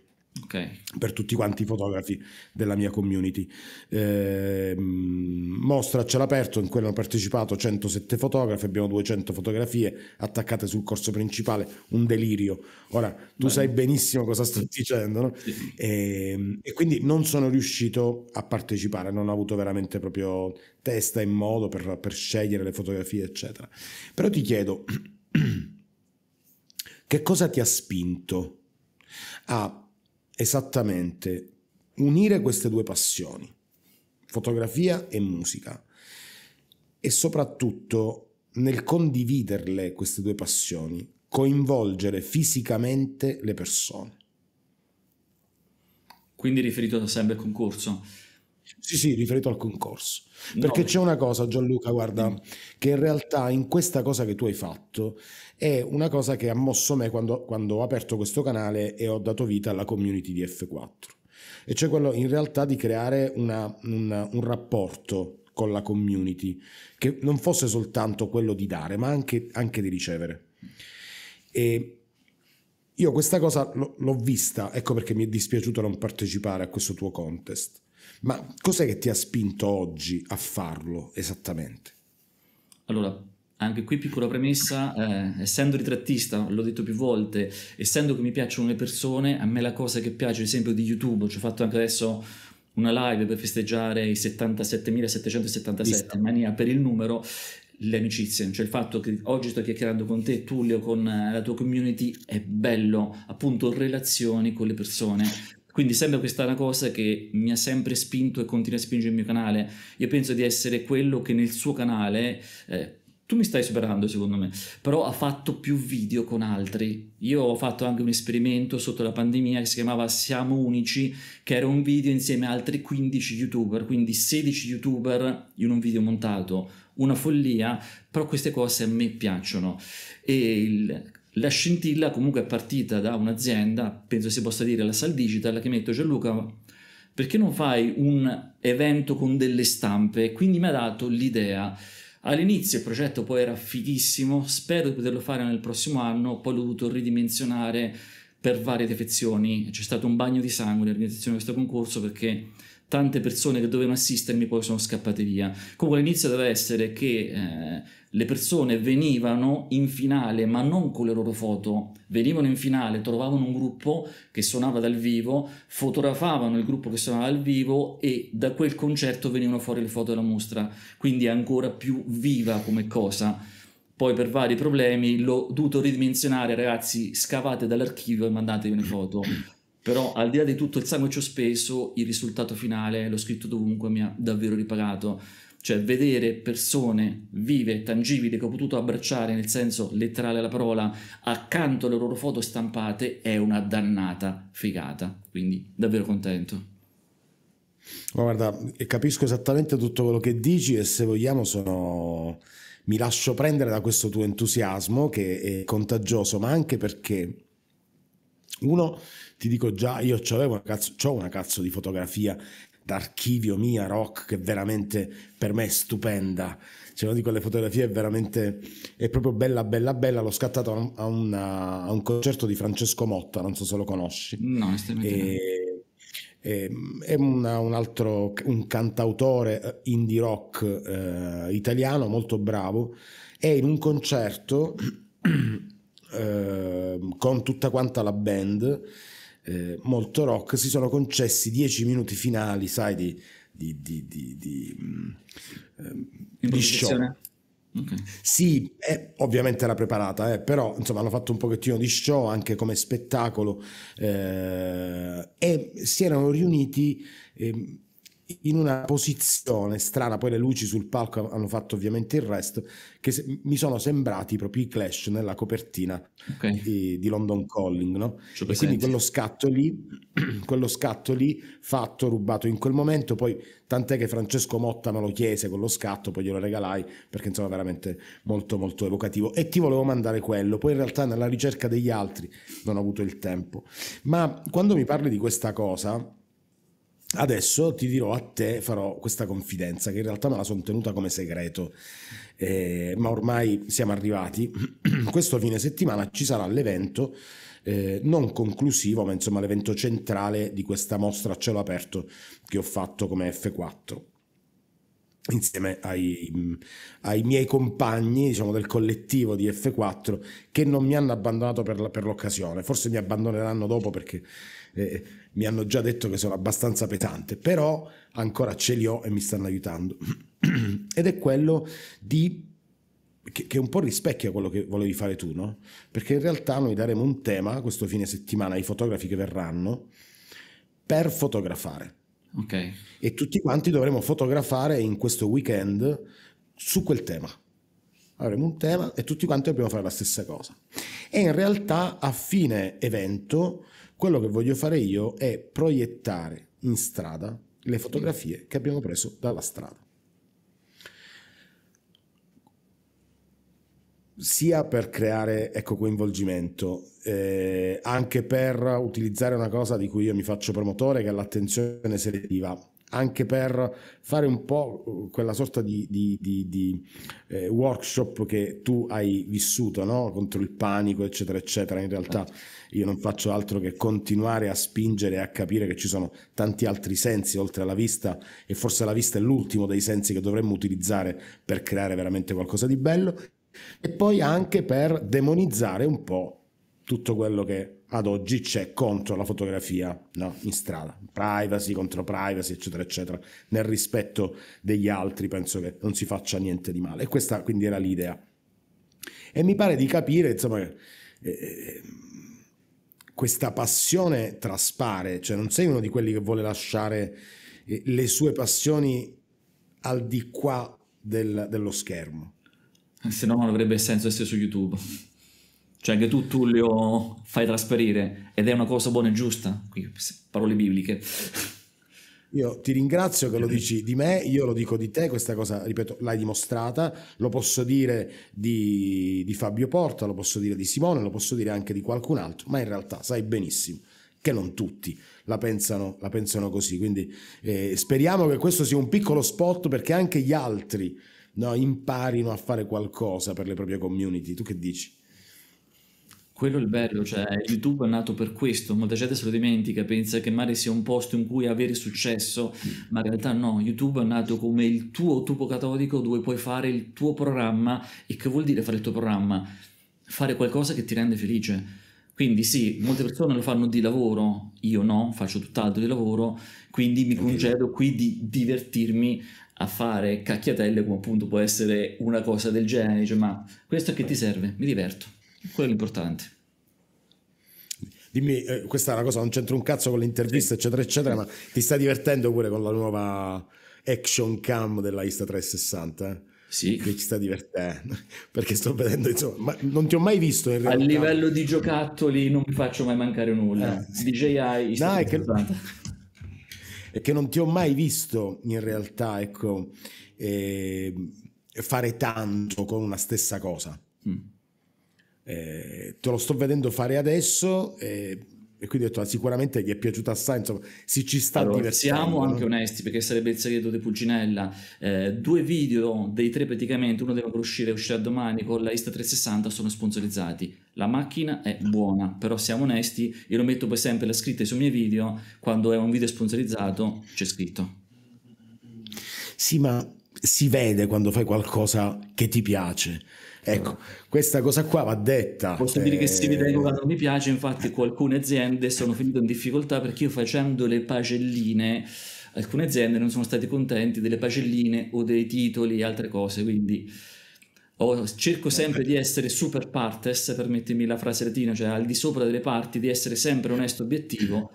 Okay. per tutti quanti i fotografi della mia community. Eh, mostra a cielo aperto in cui hanno partecipato 107 fotografi, abbiamo 200 fotografie attaccate sul corso principale, un delirio. Ora, tu Beh. sai benissimo cosa sto dicendo, no? sì. eh, e quindi non sono riuscito a partecipare, non ho avuto veramente proprio testa e modo per, per scegliere le fotografie, eccetera. Però ti chiedo... Che cosa ti ha spinto a esattamente unire queste due passioni, fotografia e musica, e soprattutto nel condividerle queste due passioni, coinvolgere fisicamente le persone. Quindi riferito da sempre al concorso. Sì, sì, riferito al concorso. Perché no. c'è una cosa, Gianluca, guarda, che in realtà in questa cosa che tu hai fatto è una cosa che ha mosso me quando, quando ho aperto questo canale e ho dato vita alla community di F4. E cioè quello in realtà di creare una, una, un rapporto con la community che non fosse soltanto quello di dare, ma anche, anche di ricevere. E io questa cosa l'ho, l'ho vista, ecco perché mi è dispiaciuto non partecipare a questo tuo contest ma cos'è che ti ha spinto oggi a farlo esattamente? Allora, anche qui piccola premessa, eh, essendo ritrattista, l'ho detto più volte, essendo che mi piacciono le persone, a me la cosa che piace, ad esempio, di YouTube, ci ho fatto anche adesso una live per festeggiare i 77.777, mania per il numero, le amicizie, cioè il fatto che oggi sto chiacchierando con te, Tullio, con eh, la tua community, è bello, appunto relazioni con le persone. Quindi sempre questa è una cosa che mi ha sempre spinto e continua a spingere il mio canale. Io penso di essere quello che nel suo canale... Eh, tu mi stai superando secondo me, però ha fatto più video con altri. Io ho fatto anche un esperimento sotto la pandemia che si chiamava Siamo Unici, che era un video insieme a altri 15 youtuber, quindi 16 youtuber in un video montato. Una follia, però queste cose a me piacciono. E il la scintilla comunque è partita da un'azienda, penso si possa dire la Sal Digital, che mi ha detto Gianluca, perché non fai un evento con delle stampe? Quindi mi ha dato l'idea. All'inizio il progetto poi era fighissimo, spero di poterlo fare nel prossimo anno, poi l'ho dovuto ridimensionare per varie defezioni. C'è stato un bagno di sangue nell'organizzazione di questo concorso perché tante persone che dovevano assistermi poi sono scappate via. Comunque all'inizio deve essere che eh, le persone venivano in finale, ma non con le loro foto, venivano in finale, trovavano un gruppo che suonava dal vivo, fotografavano il gruppo che suonava dal vivo e da quel concerto venivano fuori le foto della mostra, quindi è ancora più viva come cosa. Poi per vari problemi l'ho dovuto ridimensionare, ragazzi, scavate dall'archivio e mandatevi le foto. Però al di là di tutto il sangue che ho speso, il risultato finale, l'ho scritto dovunque, mi ha davvero ripagato. Cioè vedere persone vive, tangibili, che ho potuto abbracciare nel senso letterale alla parola, accanto alle loro foto stampate, è una dannata figata. Quindi davvero contento. Ma guarda, capisco esattamente tutto quello che dici e se vogliamo sono... mi lascio prendere da questo tuo entusiasmo che è contagioso, ma anche perché uno, ti dico già, io avevo una cazzo, c'ho una cazzo di fotografia d'archivio mia rock che veramente per me è stupenda. C'è una di quelle fotografie è veramente è proprio bella, bella, bella. L'ho scattato a, una, a un concerto di Francesco Motta, non so se lo conosci. No, e, e, è una, un altro un cantautore eh, indie rock eh, italiano molto bravo. E in un concerto Ehm, con tutta quanta la band, eh, molto rock, si sono concessi dieci minuti finali, sai, di, di, di, di, di, mm, ehm, di show. Okay. Sì, eh, ovviamente era preparata, eh, però insomma hanno fatto un pochettino di show anche come spettacolo eh, e si erano riuniti ehm, in una posizione strana, poi le luci sul palco hanno fatto ovviamente il resto, che se, mi sono sembrati proprio i Clash nella copertina okay. di, di, London Calling, no? Cioè, quindi quello scatto, lì, quello scatto lì fatto, rubato in quel momento, poi tant'è che Francesco Motta me lo chiese quello scatto, poi glielo regalai perché insomma veramente molto molto evocativo e ti volevo mandare quello, poi in realtà nella ricerca degli altri non ho avuto il tempo, ma quando mi parli di questa cosa Adesso ti dirò a te, farò questa confidenza che in realtà me la sono tenuta come segreto, eh, ma ormai siamo arrivati. Questo fine settimana ci sarà l'evento eh, non conclusivo, ma insomma l'evento centrale di questa mostra a cielo aperto che ho fatto come F4 insieme ai, ai, miei compagni diciamo, del collettivo di F4 che non mi hanno abbandonato per, la, per l'occasione, forse mi abbandoneranno dopo perché eh, mi hanno già detto che sono abbastanza petante, però ancora ce li ho e mi stanno aiutando. Ed è quello di che, che, un po' rispecchia quello che volevi fare tu, no? Perché in realtà noi daremo un tema questo fine settimana ai fotografi che verranno per fotografare. Ok. E tutti quanti dovremo fotografare in questo weekend su quel tema. Avremo un tema e tutti quanti dobbiamo fare la stessa cosa. E in realtà a fine evento quello che voglio fare io è proiettare in strada le fotografie che abbiamo preso dalla strada. sia per creare ecco, coinvolgimento, eh, anche per utilizzare una cosa di cui io mi faccio promotore, che è l'attenzione selettiva anche per fare un po' quella sorta di, di, di, di eh, workshop che tu hai vissuto no? contro il panico, eccetera, eccetera. In realtà io non faccio altro che continuare a spingere e a capire che ci sono tanti altri sensi oltre alla vista e forse la vista è l'ultimo dei sensi che dovremmo utilizzare per creare veramente qualcosa di bello e poi anche per demonizzare un po' tutto quello che ad oggi c'è contro la fotografia no? in strada, privacy contro privacy, eccetera, eccetera, nel rispetto degli altri penso che non si faccia niente di male. E questa quindi era l'idea. E mi pare di capire, insomma, che eh, eh questa passione traspare, cioè non sei uno di quelli che vuole lasciare eh, le sue passioni al di qua del, dello schermo. Eh, se no non avrebbe senso essere su YouTube. Cioè anche tu Tullio fai trasparire ed è una cosa buona e giusta. Qui, parole bibliche. Io ti ringrazio che lo dici di me, io lo dico di te, questa cosa, ripeto, l'hai dimostrata, lo posso dire di, di, Fabio Porta, lo posso dire di Simone, lo posso dire anche di qualcun altro, ma in realtà sai benissimo che non tutti la pensano, la pensano così, quindi eh, speriamo che questo sia un piccolo spot perché anche gli altri no, imparino a fare qualcosa per le proprie community, tu che dici? Quello è il bello, cioè YouTube è nato per questo, molta gente se lo dimentica, pensa che magari sia un posto in cui avere successo, ma in realtà no, YouTube è nato come il tuo tubo catodico dove puoi fare il tuo programma e che vuol dire fare il tuo programma? Fare qualcosa che ti rende felice. Quindi sì, molte persone lo fanno di lavoro, io no, faccio tutt'altro di lavoro, quindi mi congedo qui di divertirmi a fare cacchiatelle come appunto può essere una cosa del genere, dice ma questo che ti serve? Mi diverto. Quello è l'importante. Dimmi, eh, questa è una cosa, non c'entra un cazzo con l'intervista, sì. eccetera, eccetera, ma ti stai divertendo pure con la nuova action cam della Insta 360? Eh? Sì. Che ci sta divertendo, perché sto vedendo, insomma, non ti ho mai visto in realtà. A livello di giocattoli non mi faccio mai mancare nulla. Eh, sì. DJI Insta no, è che, è che, non ti ho mai visto in realtà, ecco, eh, fare tanto con una stessa cosa. Mm eh, te lo sto vedendo fare adesso eh, e quindi ho detto ah, sicuramente gli è piaciuta assai insomma si ci sta allora, divertendo siamo anche onesti perché sarebbe il segreto di Pulcinella eh, due video dei tre praticamente uno deve ancora uscire uscirà domani con la Insta 360 sono sponsorizzati la macchina è buona però siamo onesti io lo metto poi sempre la scritta sui miei video quando è un video sponsorizzato c'è scritto sì ma si vede quando fai qualcosa che ti piace Ecco, questa cosa qua va detta. Posso eh... dire che eh, se vita educata non mi piace, infatti alcune aziende sono finite in difficoltà perché io facendo le pagelline, alcune aziende non sono state contenti delle pagelline o dei titoli e altre cose, quindi oh, cerco sempre di essere super partes, permettimi la frase latina, cioè al di sopra delle parti, di essere sempre onesto obiettivo.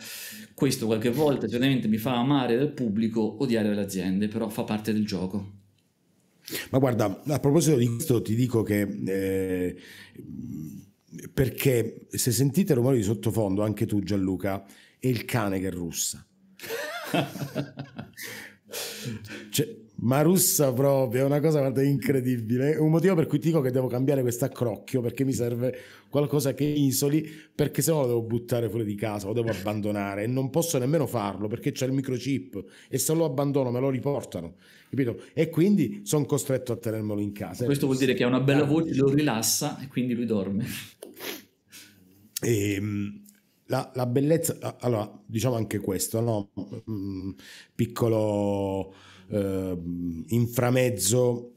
Questo qualche volta certamente mi fa amare dal pubblico, odiare le aziende, però fa parte del gioco. Ma guarda, a proposito di questo ti dico che eh, perché se sentite il rumore di sottofondo, anche tu Gianluca, è il cane che russa. cioè, ma russa proprio, è una cosa guarda, incredibile. Un motivo per cui ti dico che devo cambiare questa crocchio perché mi serve qualcosa che isoli, perché se no lo devo buttare fuori di casa, lo devo abbandonare e non posso nemmeno farlo perché c'è il microchip e se lo abbandono me lo riportano, capito? E quindi sono costretto a tenermelo in casa. Questo vuol dire che ha una bella ah. voce, lo rilassa e quindi lui dorme. E, ehm, la, la, bellezza, allora diciamo anche questo, no? Mm, piccolo eh, inframezzo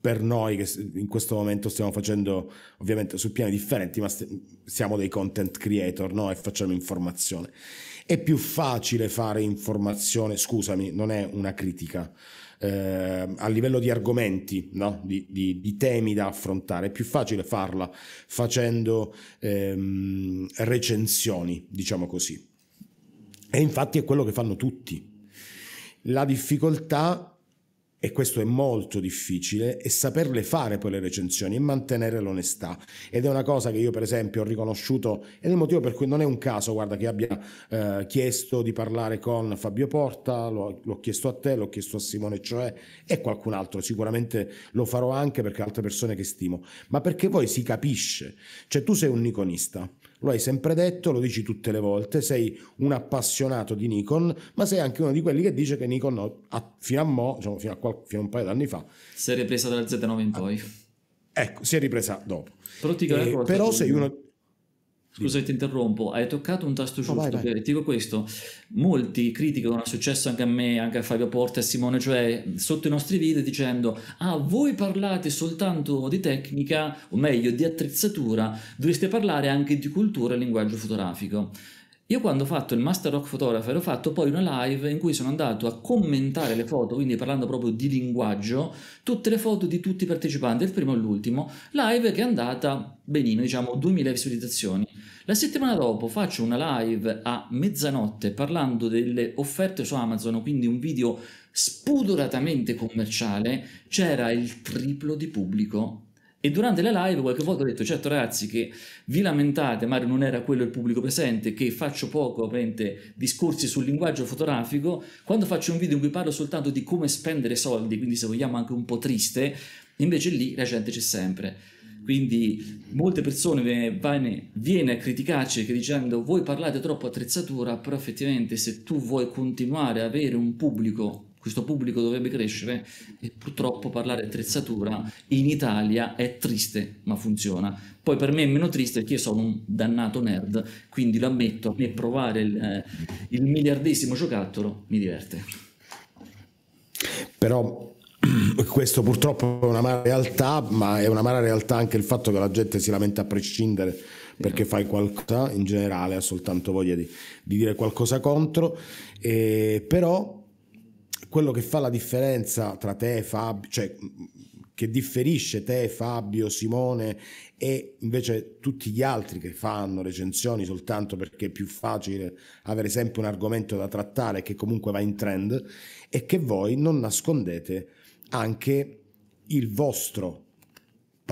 per noi che in questo momento stiamo facendo ovviamente su piani differenti, ma siamo dei content creator no? e facciamo informazione. È più facile fare informazione, scusami, non è una critica, eh, a livello di argomenti, no? di, di, di, temi da affrontare, è più facile farla facendo ehm, recensioni, diciamo così. E infatti è quello che fanno tutti la difficoltà, e questo è molto difficile, è saperle fare poi le recensioni e mantenere l'onestà. Ed è una cosa che io per esempio ho riconosciuto, ed è il motivo per cui non è un caso, guarda, che abbia eh, chiesto di parlare con Fabio Porta, l'ho, l'ho chiesto a te, l'ho chiesto a Simone Cioè e qualcun altro, sicuramente lo farò anche perché altre persone che stimo, ma perché poi si capisce, cioè tu sei un iconista, lo hai sempre detto, lo dici tutte le volte, sei un appassionato di Nikon, ma sei anche uno di quelli che dice che Nikon ha, fino a mo, diciamo fino a, qual- fino a un paio d'anni fa... Si è ripresa dal Z9 in poi. Ah, ecco, si è ripresa dopo. Però, ti eh, però sei uno Scusa che ti interrompo, hai toccato un tasto giusto, oh, vai, vai. dico questo, molti criticano, è successo anche a me, anche a Fabio Porta e Simone, cioè sotto i nostri video dicendo, ah voi parlate soltanto di tecnica, o meglio di attrezzatura, dovreste parlare anche di cultura e linguaggio fotografico. Io quando ho fatto il Master Rock Photographer ho fatto poi una live in cui sono andato a commentare le foto, quindi parlando proprio di linguaggio, tutte le foto di tutti i partecipanti, il primo e l'ultimo, live che è andata benino, diciamo 2000 visualizzazioni. La settimana dopo faccio una live a mezzanotte parlando delle offerte su Amazon, quindi un video spudoratamente commerciale, c'era il triplo di pubblico e durante le live qualche volta ho detto, certo ragazzi che vi lamentate, Mario non era quello il pubblico presente, che faccio poco ovviamente discorsi sul linguaggio fotografico, quando faccio un video in cui parlo soltanto di come spendere soldi, quindi se vogliamo anche un po' triste, invece lì la gente c'è sempre. Quindi molte persone viene a criticarci dicendo voi parlate troppo attrezzatura, però effettivamente se tu vuoi continuare ad avere un pubblico questo pubblico dovrebbe crescere e purtroppo parlare attrezzatura in Italia è triste ma funziona. Poi per me è meno triste perché io sono un dannato nerd, quindi lo ammetto, a me provare il, eh, il miliardesimo giocattolo mi diverte. Però questo purtroppo è una mala realtà, ma è una mala realtà anche il fatto che la gente si lamenta a prescindere perché fai qualcosa in generale, ha soltanto voglia di, di dire qualcosa contro, e, eh, però quello che fa la differenza tra te, e Fabio, cioè che differisce te, Fabio, Simone e invece tutti gli altri che fanno recensioni soltanto perché è più facile avere sempre un argomento da trattare che comunque va in trend, è che voi non nascondete anche il vostro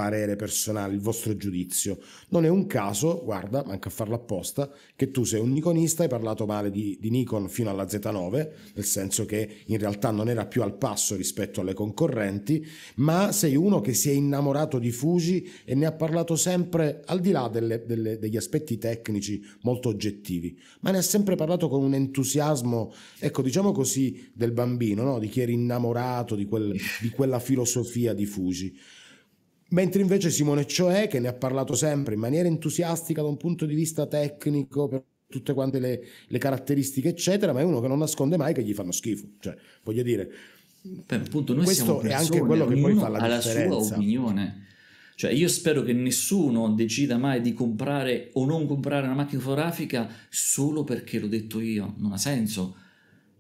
parere personale, il vostro giudizio. Non è un caso, guarda, manca a farlo apposta, che tu sei un Nikonista, hai parlato male di, di Nikon fino alla Z9, nel senso che in realtà non era più al passo rispetto alle concorrenti, ma sei uno che si è innamorato di Fuji e ne ha parlato sempre al di là delle, delle, degli aspetti tecnici molto oggettivi, ma ne ha sempre parlato con un entusiasmo, ecco diciamo così, del bambino, no? di chi era innamorato di, quel, di quella filosofia di Fuji. Mentre invece Simone Cioè, che ne ha parlato sempre in maniera entusiastica da un punto di vista tecnico, per tutte quante le, le caratteristiche, eccetera, ma è uno che non nasconde mai che gli fanno schifo. Cioè, voglio dire, per appunto, noi questo siamo persone, è anche quello che poi fa la ha la sua opinione. Cioè, io spero che nessuno decida mai di comprare o non comprare una macchina fotografica solo perché l'ho detto io. Non ha senso.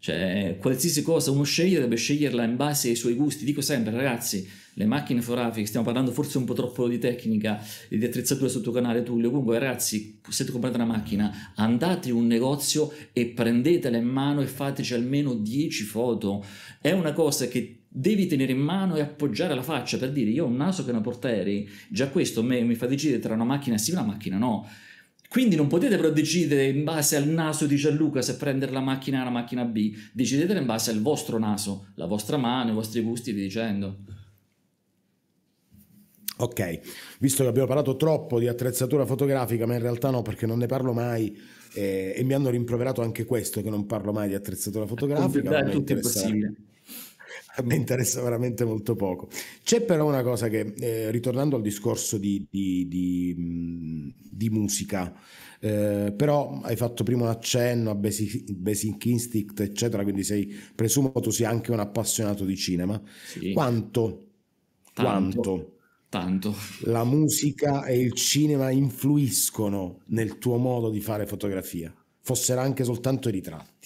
Cioè, qualsiasi cosa uno sceglie deve sceglierla in base ai suoi gusti. Dico sempre, ragazzi, le macchine fotografiche, stiamo parlando forse un po' troppo di tecnica e di attrezzature sul tuo canale, Tullio. Comunque, ragazzi, se ti comprate una macchina, andate in un negozio e prendetela in mano e fateci almeno 10 foto. È una cosa che devi tenere in mano e appoggiare la faccia per dire io ho un naso che non aerei Già questo me, mi fa decidere tra una macchina sì e una macchina no. Quindi non potete però decidere in base al naso di Gianluca se prendere la macchina A o la macchina B, decidetela in base al vostro naso, la vostra mano, i vostri gusti, vi dicendo. Ok, visto che abbiamo parlato troppo di attrezzatura fotografica, ma in realtà no, perché non ne parlo mai eh, e mi hanno rimproverato anche questo, che non parlo mai di attrezzatura fotografica. È possibile a me interessa veramente molto poco. C'è però una cosa che, eh, ritornando al discorso di, di, di, di musica, eh, però hai fatto prima un accenno a Basic, Basic, Instinct, eccetera, quindi sei, presumo tu sia anche un appassionato di cinema. Sì. Quanto, tanto, quanto tanto la musica e il cinema influiscono nel tuo modo di fare fotografia, fossero anche soltanto i ritratti?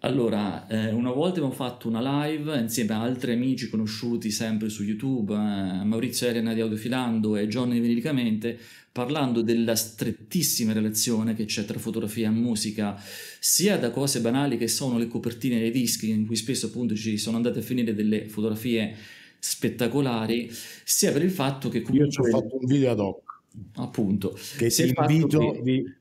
Allora, eh, una volta abbiamo fatto una live insieme a altri amici conosciuti sempre su YouTube, eh, Maurizio Elena di Audiofilando e Johnny Veridicamente, parlando della strettissima relazione che c'è tra fotografia e musica, sia da cose banali che sono le copertine dei dischi, in cui spesso appunto ci sono andate a finire delle fotografie spettacolari, sia per il fatto che comunque... Io ci ho fatto un video ad hoc. Appunto. Che ti invito... Che... Di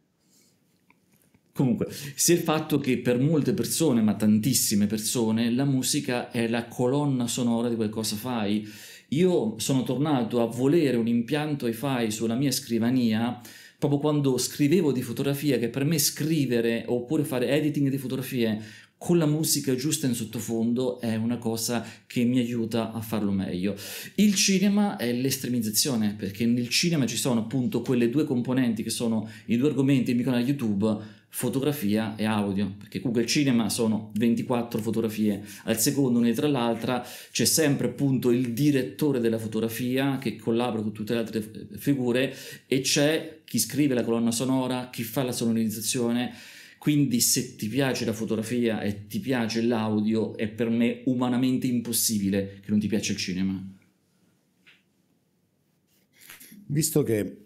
Comunque, sia il fatto che per molte persone, ma tantissime persone, la musica è la colonna sonora di quel cosa fai. Io sono tornato a volere un impianto hi-fi sulla mia scrivania proprio quando scrivevo di fotografia, che per me scrivere oppure fare editing di fotografie con la musica giusta in sottofondo è una cosa che mi aiuta a farlo meglio. Il cinema è l'estremizzazione, perché nel cinema ci sono appunto quelle due componenti che sono i due argomenti in microfono YouTube fotografia e audio, perché comunque il cinema sono 24 fotografie al secondo né tra l'altra, c'è sempre appunto il direttore della fotografia che collabora con tutte le altre eh, figure e c'è chi scrive la colonna sonora, chi fa la sonorizzazione, quindi se ti piace la fotografia e ti piace l'audio è per me umanamente impossibile che non ti piaccia il cinema. Visto che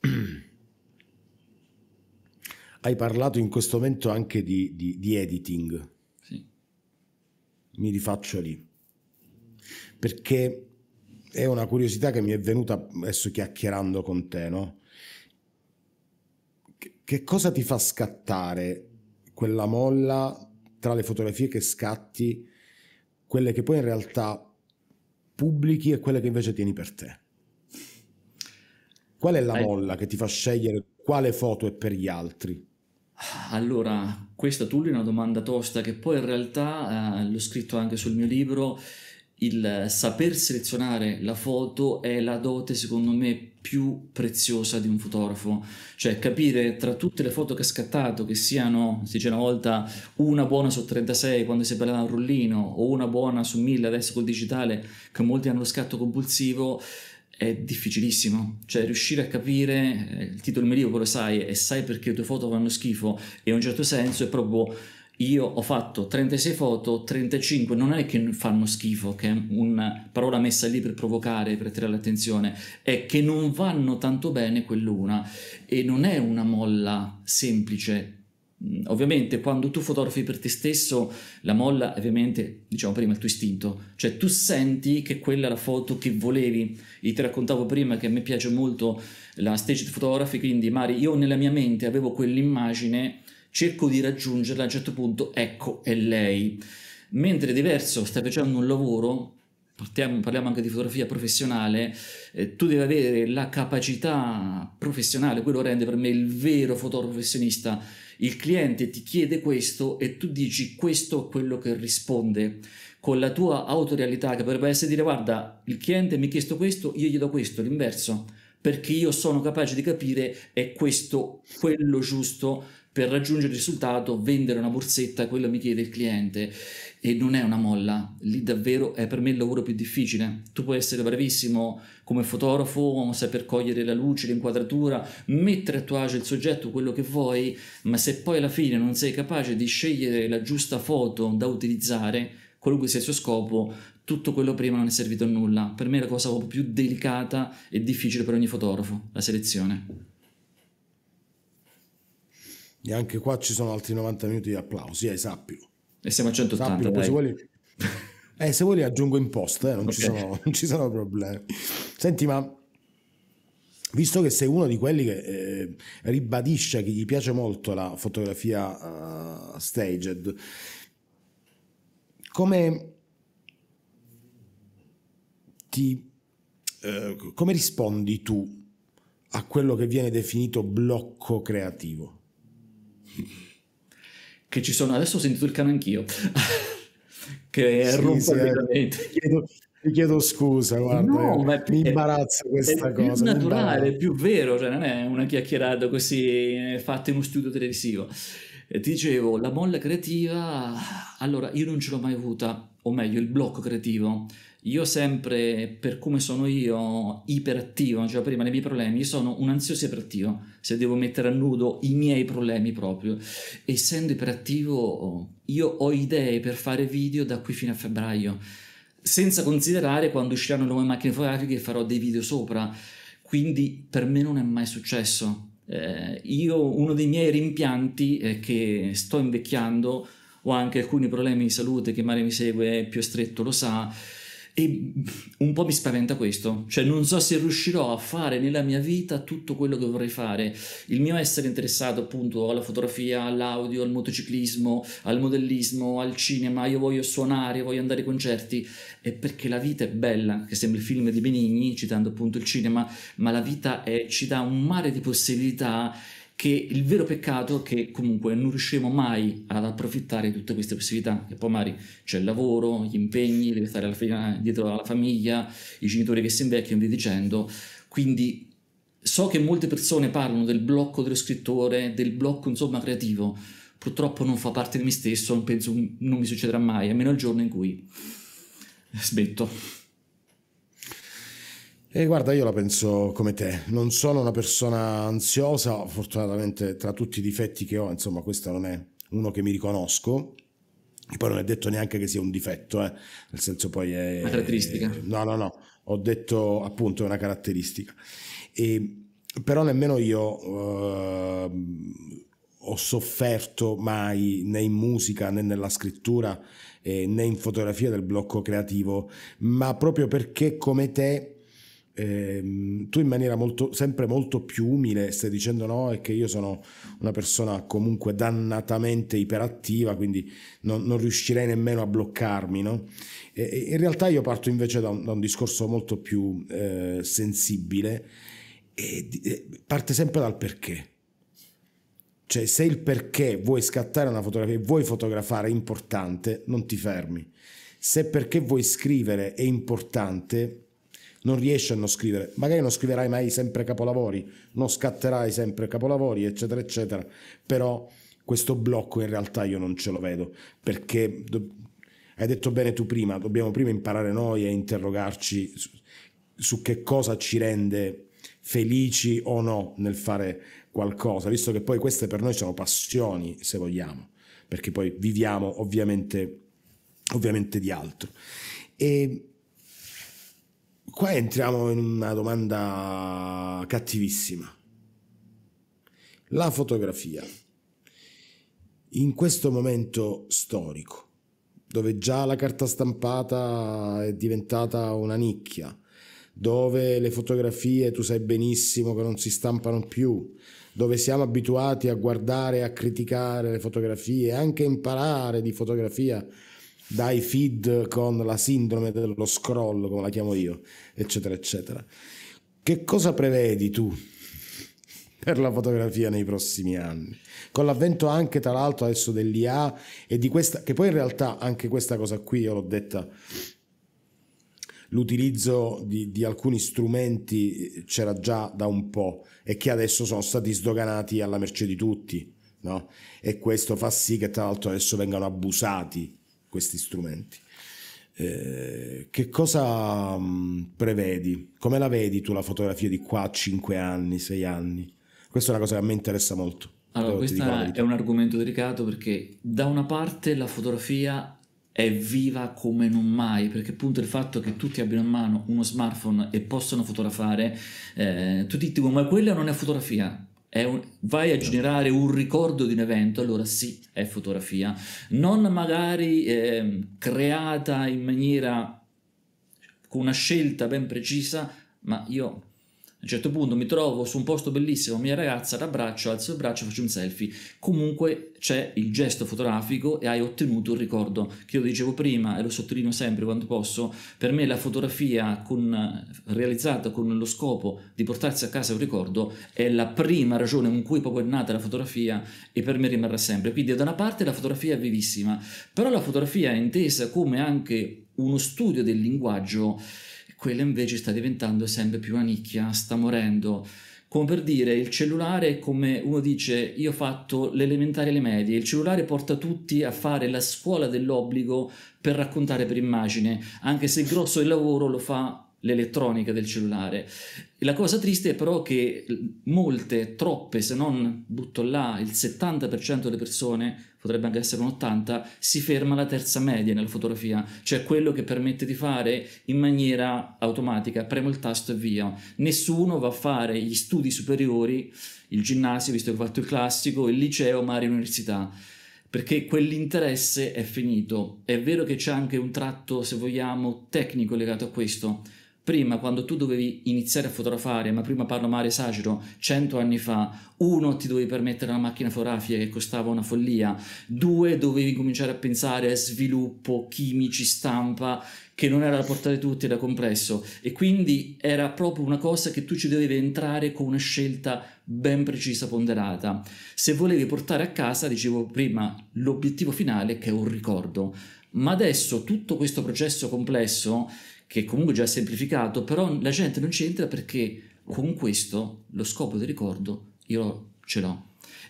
hai parlato in questo momento anche di, di, di editing. Sì. Mi rifaccio lì. Perché è una curiosità che mi è venuta adesso chiacchierando con te, no? Che, che cosa ti fa scattare quella molla tra le fotografie che scatti, quelle che poi in realtà pubblichi e quelle che invece tieni per te? Qual è la molla che ti fa scegliere quale foto è per gli altri? Allora, questa Tullio è una domanda tosta che poi in realtà eh, l'ho scritto anche sul mio libro, il saper selezionare la foto è la dote secondo me più preziosa di un fotografo, cioè capire tra tutte le foto che ha scattato, che siano, si dice una volta, una buona su 36 quando si parlava un rullino o una buona su 1000 adesso col digitale, che molti hanno lo scatto compulsivo, è difficilissimo, cioè riuscire a capire eh, il titolo mediocrio lo sai e sai perché le tue foto fanno schifo e in un certo senso è proprio io ho fatto 36 foto, 35 non è che fanno schifo, che è una parola messa lì per provocare, per attirare l'attenzione, è che non vanno tanto bene quell'una e non è una molla semplice Mm, ovviamente quando tu fotografi per te stesso la molla è ovviamente, diciamo prima, il tuo istinto, cioè tu senti che quella è la foto che volevi. Io ti raccontavo prima che a me piace molto la stage photography, quindi Mari, io nella mia mente avevo quell'immagine, cerco di raggiungerla a un certo punto, ecco è lei. Mentre è diverso, stai facendo un lavoro, partiamo, parliamo anche di fotografia professionale, eh, tu devi avere la capacità professionale, quello rende per me il vero fotografo professionista il cliente ti chiede questo e tu dici questo è quello che risponde con la tua autorialità che potrebbe essere dire guarda il cliente mi ha chiesto questo, io gli do questo, l'inverso perché io sono capace di capire è questo quello giusto per raggiungere il risultato, vendere una borsetta, quello mi chiede il cliente e non è una molla, lì davvero è per me il lavoro più difficile. Tu puoi essere bravissimo come fotografo, saper cogliere la luce, l'inquadratura, mettere a tuo agio il soggetto, quello che vuoi, ma se poi alla fine non sei capace di scegliere la giusta foto da utilizzare, qualunque sia il suo scopo, tutto quello prima non è servito a nulla. Per me è la cosa più delicata e difficile per ogni fotografo, la selezione. E anche qua ci sono altri 90 minuti di applausi, eh, sappilo. E siamo a 180. Sappilo, poi se vuoi... eh, se vuoi li aggiungo in post, eh, non, okay. ci sono, non, ci sono, problemi. Senti, ma visto che sei uno di quelli che eh, ribadisce che gli piace molto la fotografia uh, staged, come ti... Uh, come rispondi tu a quello che viene definito blocco creativo? che ci sono adesso ho sentito il cane anch'io che sì, rompo sì, eh. completamente ti chiedo scusa, guarda, no, eh. mi imbarazzo imbarazza questa è cosa. È naturale, è più vero, cioè non è una chiacchierata così eh, fatta in uno studio televisivo. E ti dicevo, la molla creativa, allora io non ce l'ho mai avuta, o meglio, il blocco creativo io sempre, per come sono io, iperattivo, non cioè prima nei miei problemi, io sono un ansioso iperattivo, se devo mettere a nudo i miei problemi proprio. Essendo iperattivo, io ho idee per fare video da qui fino a febbraio, senza considerare quando usciranno nuove macchine fotografiche farò dei video sopra, quindi per me non è mai successo. Eh, io uno dei miei rimpianti è che sto invecchiando, ho anche alcuni problemi di salute che Mario mi segue più stretto lo sa, e un po' mi spaventa questo, cioè non so se riuscirò a fare nella mia vita tutto quello che vorrei fare. Il mio essere interessato appunto alla fotografia, all'audio, al motociclismo, al modellismo, al cinema, io voglio suonare, voglio andare ai concerti, è perché la vita è bella, che sembra il film di Benigni, citando appunto il cinema, ma la vita è, ci dà un mare di possibilità che il vero peccato è che comunque non riusciremo mai ad approfittare di tutte queste possibilità, che poi magari c'è il lavoro, gli impegni, deve stare alla eh, dietro alla famiglia, i genitori che si invecchiano, via dicendo, quindi so che molte persone parlano del blocco dello scrittore, del blocco insomma creativo, purtroppo non fa parte di me stesso, penso non mi succederà mai, almeno il giorno in cui smetto. E eh, guarda, io la penso come te, non sono una persona ansiosa, fortunatamente tra tutti i difetti che ho, insomma questo non è uno che mi riconosco, e poi non è detto neanche che sia un difetto, eh. nel senso poi è... Una caratteristica. No, no, no, ho detto appunto è una caratteristica. E, però nemmeno io eh, ho sofferto mai né in musica né nella scrittura eh, né in fotografia del blocco creativo, ma proprio perché come te Ehm, tu in maniera molto, sempre molto più umile stai dicendo no, è che io sono una persona comunque dannatamente iperattiva, quindi non, non riuscirei nemmeno a bloccarmi. No? E, in realtà io parto invece da un, da un discorso molto più eh, sensibile e, e parte sempre dal perché. Cioè, se il perché vuoi scattare una fotografia e vuoi fotografare è importante, non ti fermi. Se perché vuoi scrivere è importante, non riesci a non scrivere. Magari non scriverai mai sempre capolavori, non scatterai sempre capolavori, eccetera, eccetera. Però questo blocco in realtà io non ce lo vedo, perché hai detto bene tu prima, dobbiamo prima imparare noi a interrogarci su, su che cosa ci rende felici o no nel fare qualcosa, visto che poi queste per noi sono passioni, se vogliamo, perché poi viviamo ovviamente, ovviamente di altro. E Qua entriamo in una domanda cattivissima. La fotografia, in questo momento storico, dove già la carta stampata è diventata una nicchia, dove le fotografie tu sai benissimo che non si stampano più, dove siamo abituati a guardare, a criticare le fotografie, anche imparare di fotografia dai feed con la sindrome dello scroll, come la chiamo io, eccetera, eccetera. Che cosa prevedi tu per la fotografia nei prossimi anni? Con l'avvento anche, tra l'altro, adesso dell'IA e di questa, che poi in realtà anche questa cosa qui, io l'ho detta l'utilizzo di, di, alcuni strumenti c'era già da un po' e che adesso sono stati sdoganati alla merce di tutti. No? E questo fa sì che tra l'altro adesso vengano abusati questi strumenti. Eh, che cosa mh, mm, prevedi? Come la vedi tu la fotografia di qua a 5 anni, 6 anni? Questa è una cosa che a me interessa molto. Allora, questo è un argomento delicato perché da una parte la fotografia è viva come non mai, perché appunto il fatto che tutti abbiano in mano uno smartphone e possano fotografare, eh, tutti dicono ma quella non è fotografia, un, vai a generare un ricordo di un evento, allora sì, è fotografia. Non magari eh, creata in maniera con una scelta ben precisa, ma io a un certo punto mi trovo su un posto bellissimo, mia ragazza, l'abbraccio, alzo il braccio, e faccio un selfie. Comunque c'è il gesto fotografico e hai ottenuto il ricordo. Che io dicevo prima e lo sottolineo sempre quando posso, per me la fotografia con, realizzata con lo scopo di portarsi a casa un ricordo è la prima ragione con cui proprio è nata la fotografia e per me rimarrà sempre. Quindi da una parte la fotografia è vivissima, però la fotografia è intesa come anche uno studio del linguaggio quella invece sta diventando sempre più una nicchia, sta morendo. Come per dire, il cellulare come uno dice io ho fatto l'elementare e le medie, il cellulare porta tutti a fare la scuola dell'obbligo per raccontare per immagine, anche se il grosso del lavoro lo fa l'elettronica del cellulare. E la cosa triste è però che molte, troppe, se non butto là il 70% delle persone, potrebbe anche essere un 80%, si ferma alla terza media nella fotografia, cioè quello che permette di fare in maniera automatica, premo il tasto e via. Nessuno va a fare gli studi superiori, il ginnasio, visto che ho fatto il classico, il liceo, magari l'università perché quell'interesse è finito. È vero che c'è anche un tratto, se vogliamo, tecnico legato a questo, prima quando tu dovevi iniziare a fotografare, ma prima parlo Mario esagero, cento anni fa, uno ti dovevi permettere una macchina fotografica che costava una follia, due dovevi cominciare a pensare a sviluppo, chimici, stampa, che non era da portare tutti, era complesso e quindi era proprio una cosa che tu ci dovevi entrare con una scelta ben precisa, ponderata. Se volevi portare a casa, dicevo prima, l'obiettivo finale che è un ricordo, ma adesso tutto questo processo complesso che comunque già è semplificato, però la gente non c'entra perché con questo lo scopo del ricordo io ce l'ho.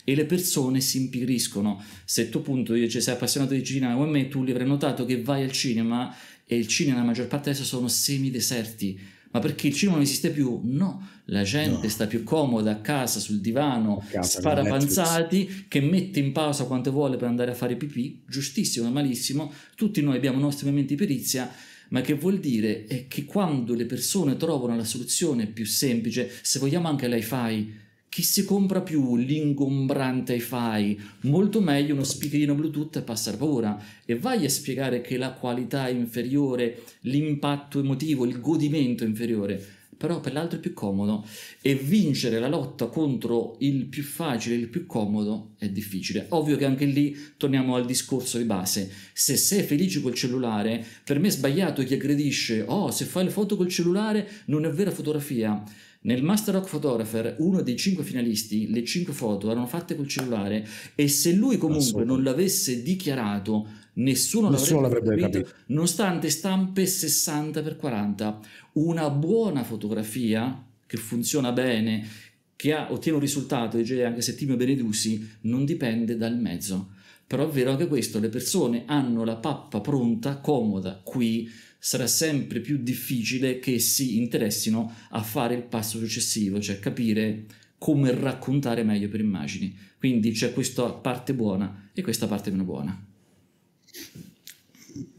E le persone si impigriscono. Se tu appunto cioè, sei appassionato di cinema come me, tu li avrai notato che vai al cinema e il cinema la maggior parte adesso sono semideserti. Ma perché il cinema non esiste più? No, la gente no. sta più comoda a casa sul divano, casa, panzati, che mette in pausa quanto vuole per andare a fare pipì, giustissimo, normalissimo. Tutti noi abbiamo i nostri momenti di perizia ma che vuol dire è che quando le persone trovano la soluzione più semplice, se vogliamo anche l'hi-fi, chi si compra più l'ingombrante hi-fi? Molto meglio uno speakerino Bluetooth e passa paura. E vai a spiegare che la qualità è inferiore, l'impatto emotivo, il godimento è inferiore però per l'altro è più comodo e vincere la lotta contro il più facile, il più comodo è difficile. Ovvio che anche lì torniamo al discorso di base. Se sei felice col cellulare, per me è sbagliato chi aggredisce, oh se fai le foto col cellulare non è vera fotografia. Nel Master Rock Photographer, uno dei cinque finalisti, le cinque foto erano fatte col cellulare e se lui comunque non l'avesse dichiarato, Nessuno, Nessuno l'avrebbe, l'avrebbe capito, capito, nonostante stampe 60x40. Una buona fotografia che funziona bene, che ha, ottiene un risultato, dice anche se Timio Benedusi, non dipende dal mezzo. Però è vero anche questo, le persone hanno la pappa pronta, comoda, qui sarà sempre più difficile che si interessino a fare il passo successivo, cioè capire come raccontare meglio per immagini. Quindi c'è questa parte buona e questa parte meno buona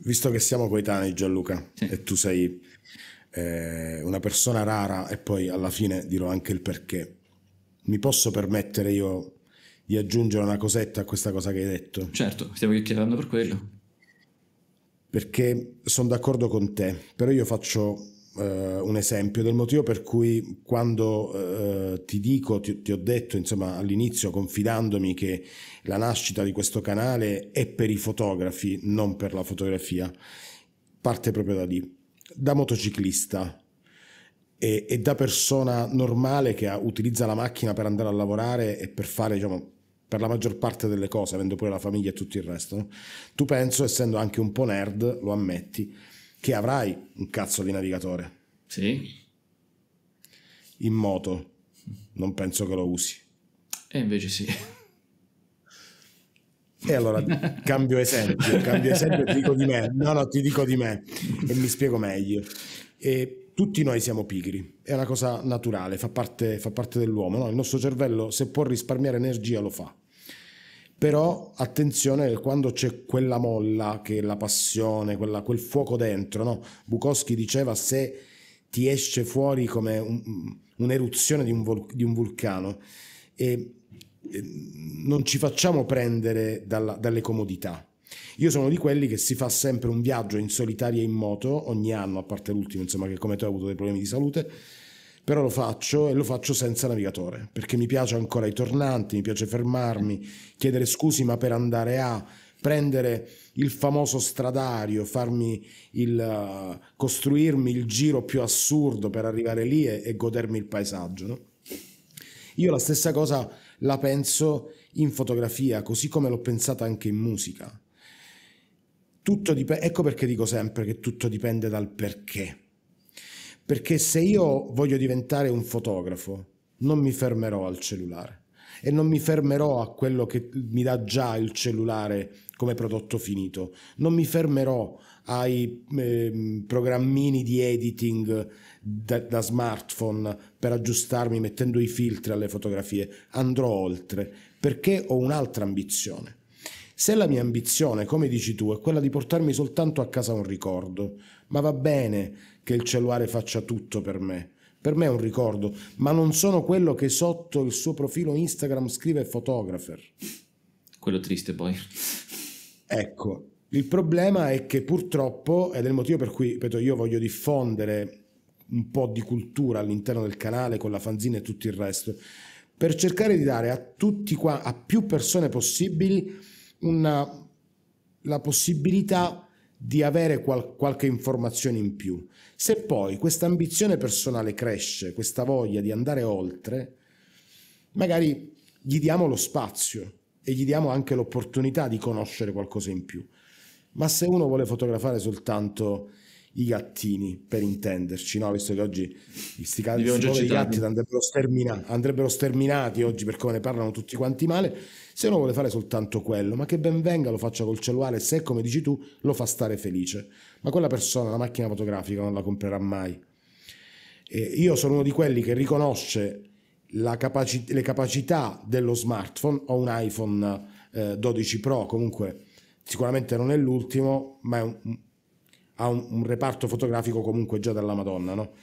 visto che siamo coetanei Gianluca sì. e tu sei eh, una persona rara e poi alla fine dirò anche il perché, mi posso permettere io di aggiungere una cosetta a questa cosa che hai detto? Certo, stiamo chiacchierando per quello. Perché sono d'accordo con te, però io faccio eh, un esempio del motivo per cui quando eh, ti dico, ti, ti, ho detto insomma all'inizio confidandomi che la nascita di questo canale è per i fotografi, non per la fotografia, parte proprio da lì, da motociclista e, e da persona normale che utilizza la macchina per andare a lavorare e per fare diciamo per la maggior parte delle cose, avendo pure la famiglia e tutto il resto. No? Tu penso, essendo anche un po' nerd, lo ammetti, che avrai un cazzo di navigatore. Sì. In moto. Non penso che lo usi. E invece sì. E allora cambio esempio, cambio esempio e ti dico di me. No, no, ti dico di me e mi spiego meglio. E tutti noi siamo pigri, è una cosa naturale, fa parte, fa parte dell'uomo. No? Il nostro cervello, se può risparmiare energia, lo fa però attenzione quando c'è quella molla che è la passione, quella, quel fuoco dentro, no? Bukowski diceva se ti esce fuori come un, un'eruzione di un, vol- di un vulcano e, e, non ci facciamo prendere dalla, dalle comodità. Io sono di quelli che si fa sempre un viaggio in solitaria in moto ogni anno, a parte l'ultimo, insomma, che come te ho avuto dei problemi di salute però lo faccio e lo faccio senza navigatore, perché mi piace ancora i tornanti, mi piace fermarmi, chiedere scusi ma per andare a prendere il famoso stradario, farmi il, uh, costruirmi il giro più assurdo per arrivare lì e, e godermi il paesaggio. No? Io la stessa cosa la penso in fotografia, così come l'ho pensata anche in musica. Dip- ecco perché dico sempre che tutto dipende dal perché. Perché se io voglio diventare un fotografo, non mi fermerò al cellulare e non mi fermerò a quello che mi dà già il cellulare come prodotto finito, non mi fermerò ai eh, programmini di editing da, da, smartphone per aggiustarmi mettendo i filtri alle fotografie, andrò oltre perché ho un'altra ambizione. Se la mia ambizione, come dici tu, è quella di portarmi soltanto a casa un ricordo, ma va bene che il cellulare faccia tutto per me. Per me è un ricordo, ma non sono quello che sotto il suo profilo Instagram scrive photographer. Quello triste poi. Ecco, il problema è che purtroppo, ed è il motivo per cui ripeto, io voglio diffondere un po' di cultura all'interno del canale con la fanzina e tutto il resto, per cercare di dare a tutti qua, a più persone possibili, una, la possibilità di avere qual- qualche informazione in più. Se poi questa ambizione personale cresce, questa voglia di andare oltre, magari gli diamo lo spazio e gli diamo anche l'opportunità di conoscere qualcosa in più. Ma se uno vuole fotografare soltanto i gattini, per intenderci, no? visto che oggi questi casi i gatti andrebbero, stermina- andrebbero sterminati oggi per come ne parlano tutti quanti male, se uno vuole fare soltanto quello, ma che ben venga lo faccia col cellulare se, come dici tu, lo fa stare felice. Ma quella persona la macchina fotografica non la comprerà mai. E io sono uno di quelli che riconosce capaci- le capacità dello smartphone. Ho un iPhone eh, 12 Pro, comunque sicuramente non è l'ultimo, ma è un, ha un, un, reparto fotografico comunque già dalla Madonna, no?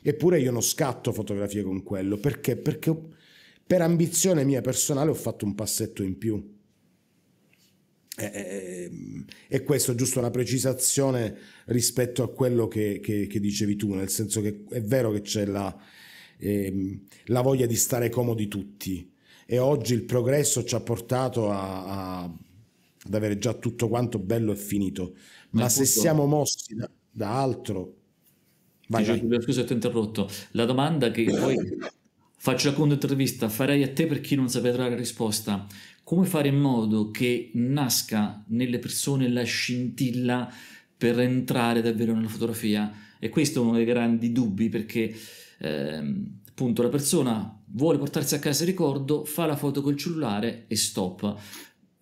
Eppure io non scatto fotografie con quello, perché? Perché per ambizione mia personale ho fatto un passetto in più. Eh, eh, ehm, e questo è giusto una precisazione rispetto a quello che, che, che dicevi tu, nel senso che è vero che c'è la, eh, la voglia di stare comodi tutti e oggi il progresso ci ha portato a, a, ad avere già tutto quanto bello e finito, ma, ma se siamo mossi da, da altro... Vai, vai. Scusa, ti ho interrotto. La domanda che poi Faccio la seconda intervista, farei a te per chi non saprà la risposta. Come fare in modo che nasca nelle persone la scintilla per entrare davvero nella fotografia? E questo è uno dei grandi dubbi perché ehm, appunto la persona vuole portarsi a casa il ricordo, fa la foto col cellulare e stop.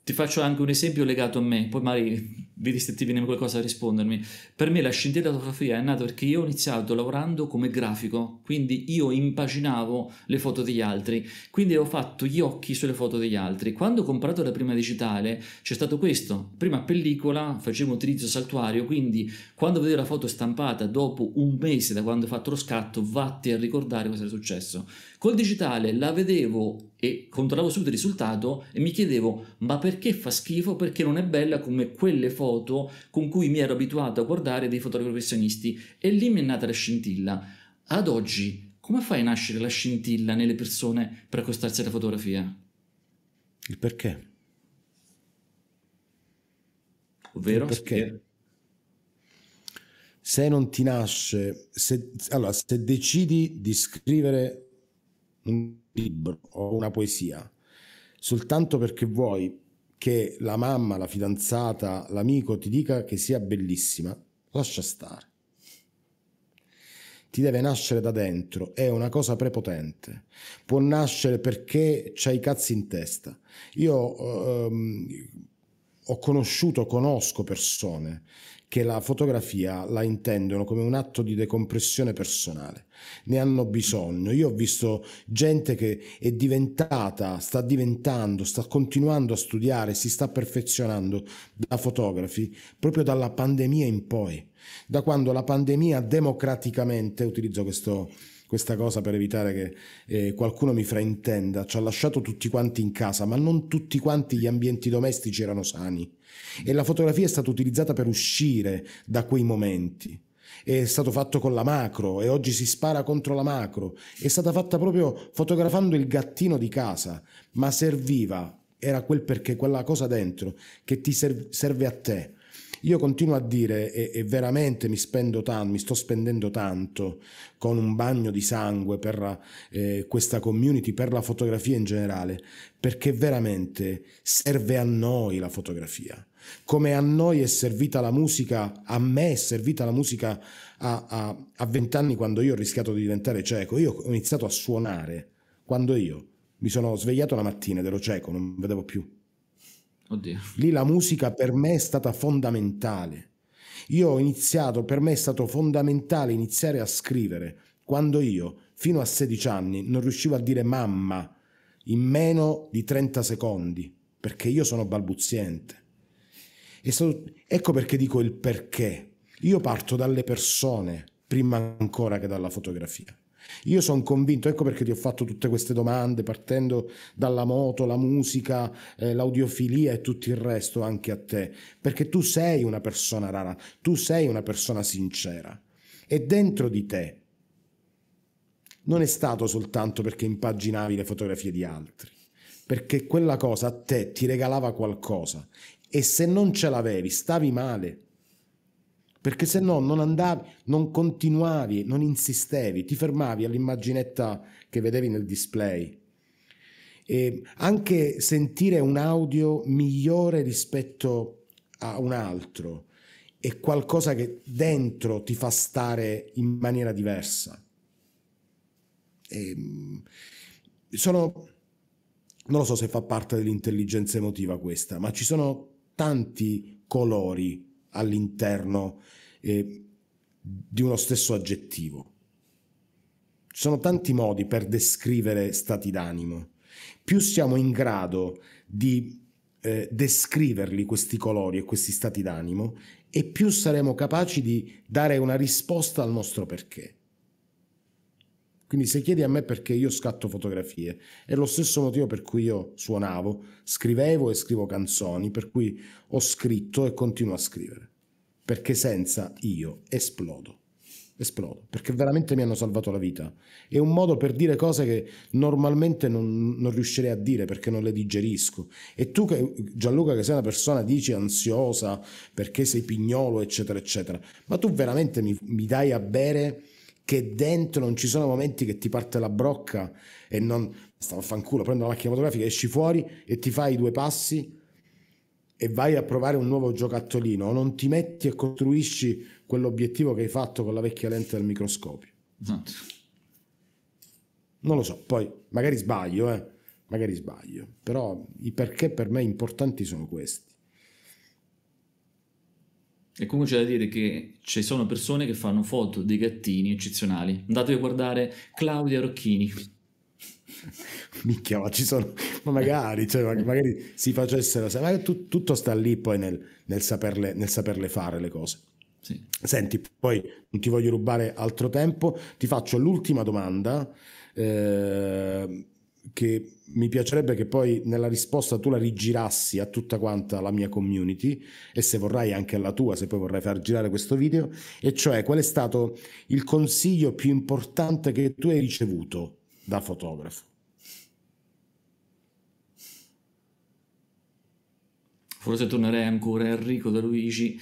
Ti faccio anche un esempio legato a me, poi magari vedi se ti viene qualcosa a rispondermi. Per me la scintilla fotografia è nata perché io ho iniziato lavorando come grafico, quindi io impaginavo le foto degli altri, quindi ho fatto gli occhi sulle foto degli altri. Quando ho comprato la prima digitale c'è stato questo, prima pellicola facevo utilizzo saltuario, quindi quando vedevo la foto stampata dopo un mese da quando ho fatto lo scatto vatti a ricordare cosa era successo. Col digitale la vedevo e controllavo subito il risultato e mi chiedevo ma perché fa schifo, perché non è bella come quelle foto foto con cui mi ero abituato a guardare dei fotografi professionisti e lì mi è nata la scintilla. Ad oggi, come fai a nascere la scintilla nelle persone per accostarsi alla fotografia? Il perché? Ovvero? Il perché? Spiega. Se non ti nasce, se, allora, se decidi di scrivere un libro o una poesia soltanto perché vuoi che la mamma, la fidanzata, l'amico ti dica che sia bellissima, lascia stare. Ti deve nascere da dentro, è una cosa prepotente. Può nascere perché c'hai i cazzi in testa. Io ehm, ho conosciuto, conosco persone che la fotografia la intendono come un atto di decompressione personale, ne hanno bisogno. Io ho visto gente che è diventata, sta diventando, sta continuando a studiare, si sta perfezionando da fotografi proprio dalla pandemia in poi, da quando la pandemia democraticamente, utilizzo questo questa cosa per evitare che eh, qualcuno mi fraintenda, ci ha lasciato tutti quanti in casa, ma non tutti quanti gli ambienti domestici erano sani e la fotografia è stata utilizzata per uscire da quei momenti. È stato fatto con la macro e oggi si spara contro la macro. È stata fatta proprio fotografando il gattino di casa, ma serviva, era quel perché quella cosa dentro che ti serve a te io continuo a dire e, e veramente mi spendo tanto, mi sto spendendo tanto con un bagno di sangue per eh, questa community, per la fotografia in generale, perché veramente serve a noi la fotografia. Come a noi è servita la musica, a me è servita la musica a vent'anni quando io ho rischiato di diventare cieco, io ho iniziato a suonare quando io mi sono svegliato la mattina ed ero cieco, non vedevo più. Oddio. Lì la musica per me è stata fondamentale. Io ho iniziato, per me è stato fondamentale iniziare a scrivere quando io, fino a 16 anni, non riuscivo a dire mamma in meno di 30 secondi, perché io sono balbuziente. Stato, ecco perché dico il perché. Io parto dalle persone prima ancora che dalla fotografia. Io sono convinto, ecco perché ti ho fatto tutte queste domande, partendo dalla moto, la musica, eh, l'audiofilia e tutto il resto anche a te, perché tu sei una persona rara, tu sei una persona sincera e dentro di te non è stato soltanto perché impaginavi le fotografie di altri, perché quella cosa a te ti regalava qualcosa e se non ce l'avevi stavi male perché se no non andavi, non continuavi, non insistevi, ti fermavi all'immaginetta che vedevi nel display. E anche sentire un audio migliore rispetto a un altro è qualcosa che dentro ti fa stare in maniera diversa. E ehm, sono, non lo so se fa parte dell'intelligenza emotiva questa, ma ci sono tanti colori all'interno eh, di uno stesso aggettivo. Ci sono tanti modi per descrivere stati d'animo. Più siamo in grado di eh, descriverli questi colori e questi stati d'animo, e più saremo capaci di dare una risposta al nostro perché. Quindi se chiedi a me perché io scatto fotografie, è lo stesso motivo per cui io suonavo, scrivevo e scrivo canzoni, per cui ho scritto e continuo a scrivere. Perché senza io esplodo. Esplodo, perché veramente mi hanno salvato la vita. È un modo per dire cose che normalmente non, non riuscirei a dire perché non le digerisco. E tu, che, Gianluca, che sei una persona, dici ansiosa perché sei pignolo, eccetera, eccetera, ma tu veramente mi, mi dai a bere che dentro non ci sono momenti che ti parte la brocca e non stavo a fanculo, prendo la macchina fotografica, esci fuori e ti fai due passi e vai a provare un nuovo giocattolino, o non ti metti e costruisci quell'obiettivo che hai fatto con la vecchia lente del microscopio. Esatto. Non lo so, poi magari sbaglio, eh? magari sbaglio, però i perché per me importanti sono questi. E comunque c'è da dire che ci sono persone che fanno foto dei gattini eccezionali. Andatevi a guardare Claudia Rocchini. Micchia, ma ci sono, ma magari, cioè, magari si facessero, ma tu, tutto sta lì poi nel, nel, saperle, nel saperle fare le cose. Sì. Senti, poi non ti voglio rubare altro tempo, ti faccio l'ultima domanda. Eh, che mi piacerebbe che poi nella risposta tu la rigirassi a tutta quanta la mia community e se vorrai anche alla tua, se poi vorrai far girare questo video, e cioè qual è stato il consiglio più importante che tu hai ricevuto da fotografo? Forse tornerei ancora Enrico da Luigi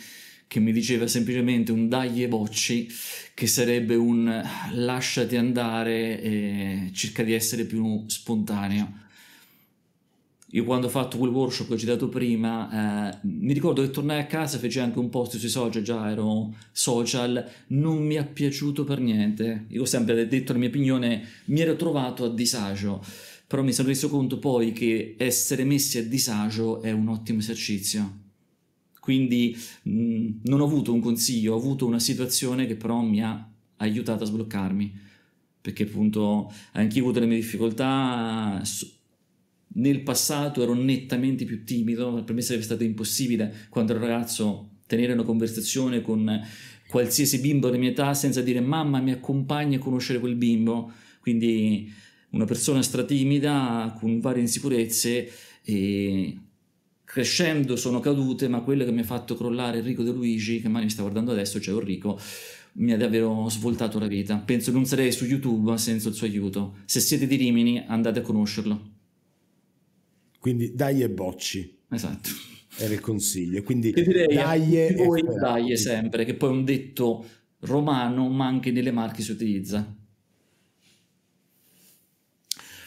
che mi diceva semplicemente un dagli e bocci, che sarebbe un eh, lasciati andare e cerca di essere più spontaneo. Io quando ho fatto quel workshop che ho citato prima, eh, mi ricordo che tornai a casa, feci anche un post sui social, già ero social, non mi è piaciuto per niente. Io ho sempre detto la mia opinione, mi ero trovato a disagio, però mi sono reso conto poi che essere messi a disagio è un ottimo esercizio. Quindi mh, non ho avuto un consiglio, ho avuto una situazione che però mi ha aiutato a sbloccarmi, perché appunto anch'io ho avuto le mie difficoltà, nel passato ero nettamente più timido, per me sarebbe stato impossibile quando ero ragazzo tenere una conversazione con qualsiasi bimbo della mia età senza dire mamma mi accompagna a conoscere quel bimbo, quindi una persona stratimida con varie insicurezze e crescendo sono cadute, ma quello che mi ha fatto crollare Enrico De Luigi, che magari mi sta guardando adesso, cioè Enrico, mi ha davvero svoltato la vita. Penso che non sarei su YouTube senza il suo aiuto. Se siete di Rimini, andate a conoscerlo. Quindi dai e bocci. Esatto. Era il consiglio. Quindi direi, dai e, voi sempre, che poi è un detto romano, ma anche nelle Marche si utilizza.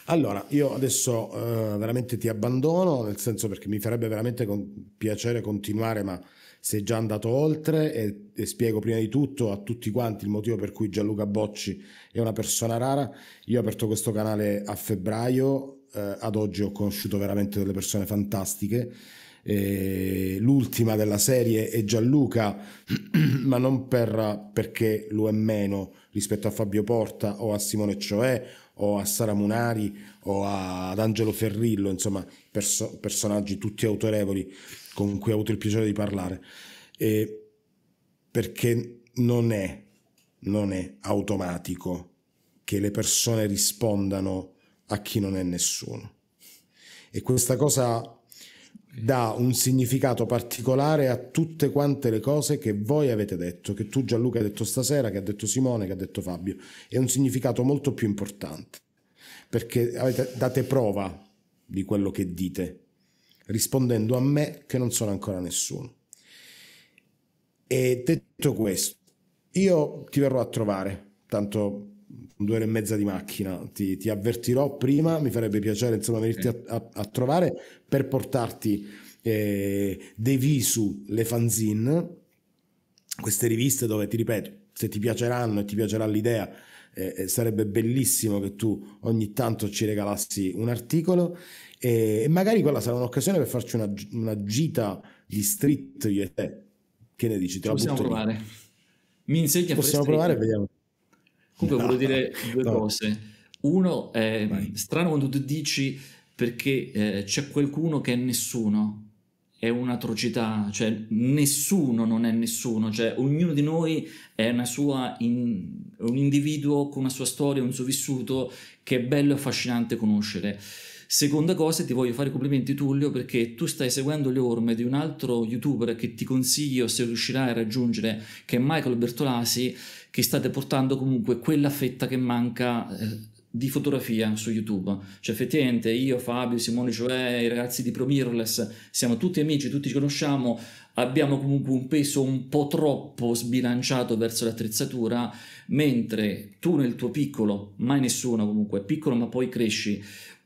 Allora, io adesso eh, veramente ti abbandono, nel senso perché mi farebbe veramente con piacere continuare, ma sei già andato oltre e, e, spiego prima di tutto a tutti quanti il motivo per cui Gianluca Bocci è una persona rara. Io ho aperto questo canale a febbraio, eh, ad oggi ho conosciuto veramente delle persone fantastiche. l'ultima della serie è Gianluca, ma non per, perché lo è meno rispetto a Fabio Porta o a Simone Cioè o a Sara Munari o a, ad Angelo Ferrillo, insomma perso- personaggi tutti autorevoli con cui ho avuto il piacere di parlare, e perché non è, non è automatico che le persone rispondano a chi non è nessuno. E questa cosa dà un significato particolare a tutte quante le cose che voi avete detto, che tu Gianluca hai detto stasera, che ha detto Simone, che ha detto Fabio. È un significato molto più importante, perché avete, date prova di quello che dite, rispondendo a me che non sono ancora nessuno. E detto questo, io ti verrò a trovare, tanto due ore e mezza di macchina. Ti, ti avvertirò prima, mi farebbe piacere insomma venirti a, a, a trovare per portarti eh, dei visu le fanzine, queste riviste dove ti ripeto, se ti piaceranno e ti piacerà l'idea, eh, eh, sarebbe bellissimo che tu ogni tanto ci regalassi un articolo e, e magari quella sarà un'occasione per farci una, una gita di street io e te. Che ne dici? Te possiamo provare. Mi insegni a Possiamo provare e vediamo. Comunque no, volevo dire due no. cose. Uno è ehm, Vai. strano quando tu dici perché eh, c'è qualcuno che è nessuno. È un'atrocità, cioè nessuno non è nessuno, cioè ognuno di noi è in, un individuo con una sua storia, un suo vissuto che è bello e affascinante conoscere. Seconda cosa, ti voglio fare complimenti Tullio perché tu stai seguendo le orme di un altro youtuber che ti consiglio se riuscirai a raggiungere, che è Michael Bertolasi, che state portando comunque quella fetta che manca eh, di fotografia su YouTube. Cioè, effettivamente, io, Fabio, Simone Cioè, i ragazzi di Promirless, siamo tutti amici, tutti ci conosciamo, abbiamo comunque un peso un po' troppo sbilanciato verso l'attrezzatura, mentre tu nel tuo piccolo, mai nessuno comunque, piccolo ma poi cresci,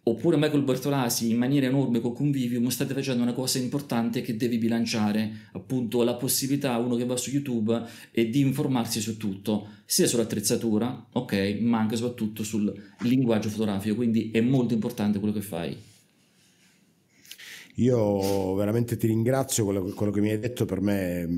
oppure Michael Bertolasi in maniera enorme con Convivium state facendo una cosa importante che devi bilanciare appunto la possibilità uno che va su YouTube e di informarsi su tutto sia sull'attrezzatura ok ma anche soprattutto sul linguaggio fotografico quindi è molto importante quello che fai io veramente ti ringrazio quello, quello che mi hai detto per me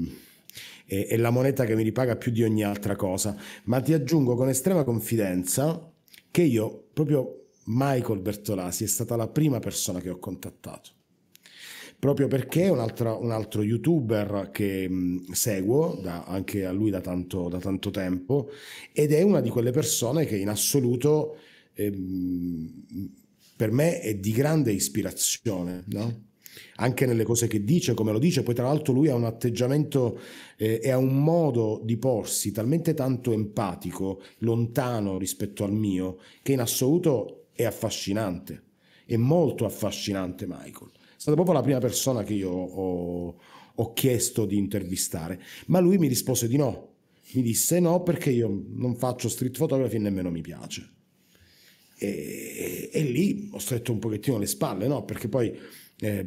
è, è la moneta che mi ripaga più di ogni altra cosa ma ti aggiungo con estrema confidenza che io proprio Michael Bertolasi è stata la prima persona che ho contattato. Proprio perché un altro, un altro youtuber che mh, mm, seguo, da, anche a lui da tanto, da tanto, tempo, ed è una di quelle persone che in assoluto eh, per me è di grande ispirazione, no? anche nelle cose che dice, come lo dice, poi tra l'altro lui ha un atteggiamento eh, e ha un modo di porsi talmente tanto empatico, lontano rispetto al mio, che in assoluto è affascinante, è molto affascinante Michael. È stata proprio la prima persona che io ho, ho chiesto di intervistare, ma lui mi rispose di no. Mi disse no perché io non faccio street photography e nemmeno mi piace. E, e, lì ho stretto un pochettino le spalle, no? perché poi eh,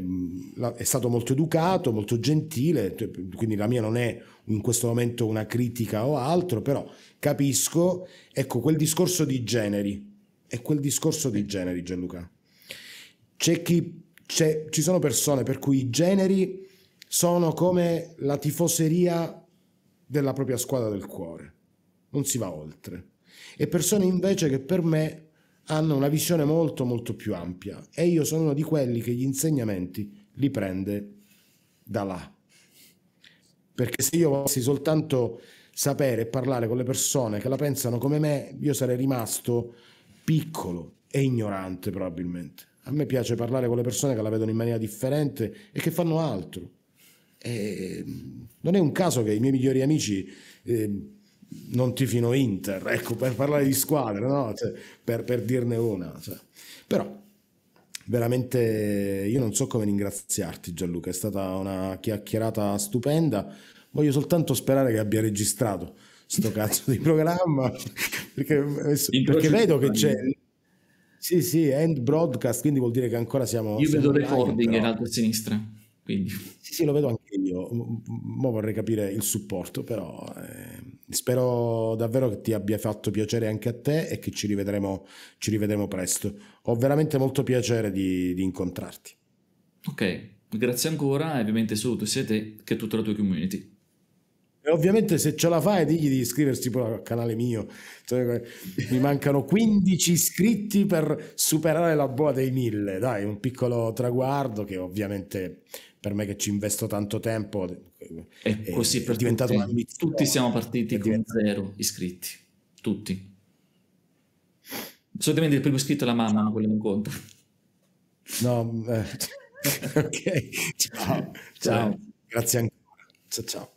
è stato molto educato, molto gentile, quindi la mia non è in questo momento una critica o altro, però capisco, ecco, quel discorso di generi, è quel discorso dei generi, Gianluca. C'è chi, c'è, ci sono persone per cui i generi sono come la tifoseria della propria squadra del cuore, non si va oltre. E persone invece che per me hanno una visione molto molto più ampia e io sono uno di quelli che gli insegnamenti li prende da là. Perché se io volessi soltanto sapere e parlare con le persone che la pensano come me, io sarei rimasto piccolo e ignorante probabilmente. A me piace parlare con le persone che la vedono in maniera differente e che fanno altro. E ehm, non è un caso che i miei migliori amici eh, non tifino Inter, ecco, per parlare di squadra, no? cioè, per, per, dirne una. Cioè. Però veramente io non so come ringraziarti Gianluca, è stata una chiacchierata stupenda, voglio soltanto sperare che abbia registrato sto cazzo di programma, perché, perché vedo che c'è... Sì, sì, end broadcast, quindi vuol dire che ancora siamo... Io vedo recording però. in alto a sinistra, quindi... Sì, sì, lo vedo anche io, ma vorrei capire il supporto, però eh, spero davvero che ti abbia fatto piacere anche a te e che ci rivedremo, ci rivedremo presto. Ho veramente molto piacere di, di incontrarti. Ok, grazie ancora e ovviamente saluto sia te che tutta la tua community. E ovviamente se ce la fai digli di iscriversi pure al canale mio. Cioè, mi mancano 15 iscritti per superare la boa dei mille. Dai, un piccolo traguardo che ovviamente per me che ci investo tanto tempo eh, è, così è diventato tutti. una missione. Tutti siamo partiti con diventato... zero iscritti. Tutti. Solitamente il primo iscritto è la mamma, quello non conta. No, eh. ok. Ciao. Ciao. Ciao. Grazie ancora. Ciao ciao.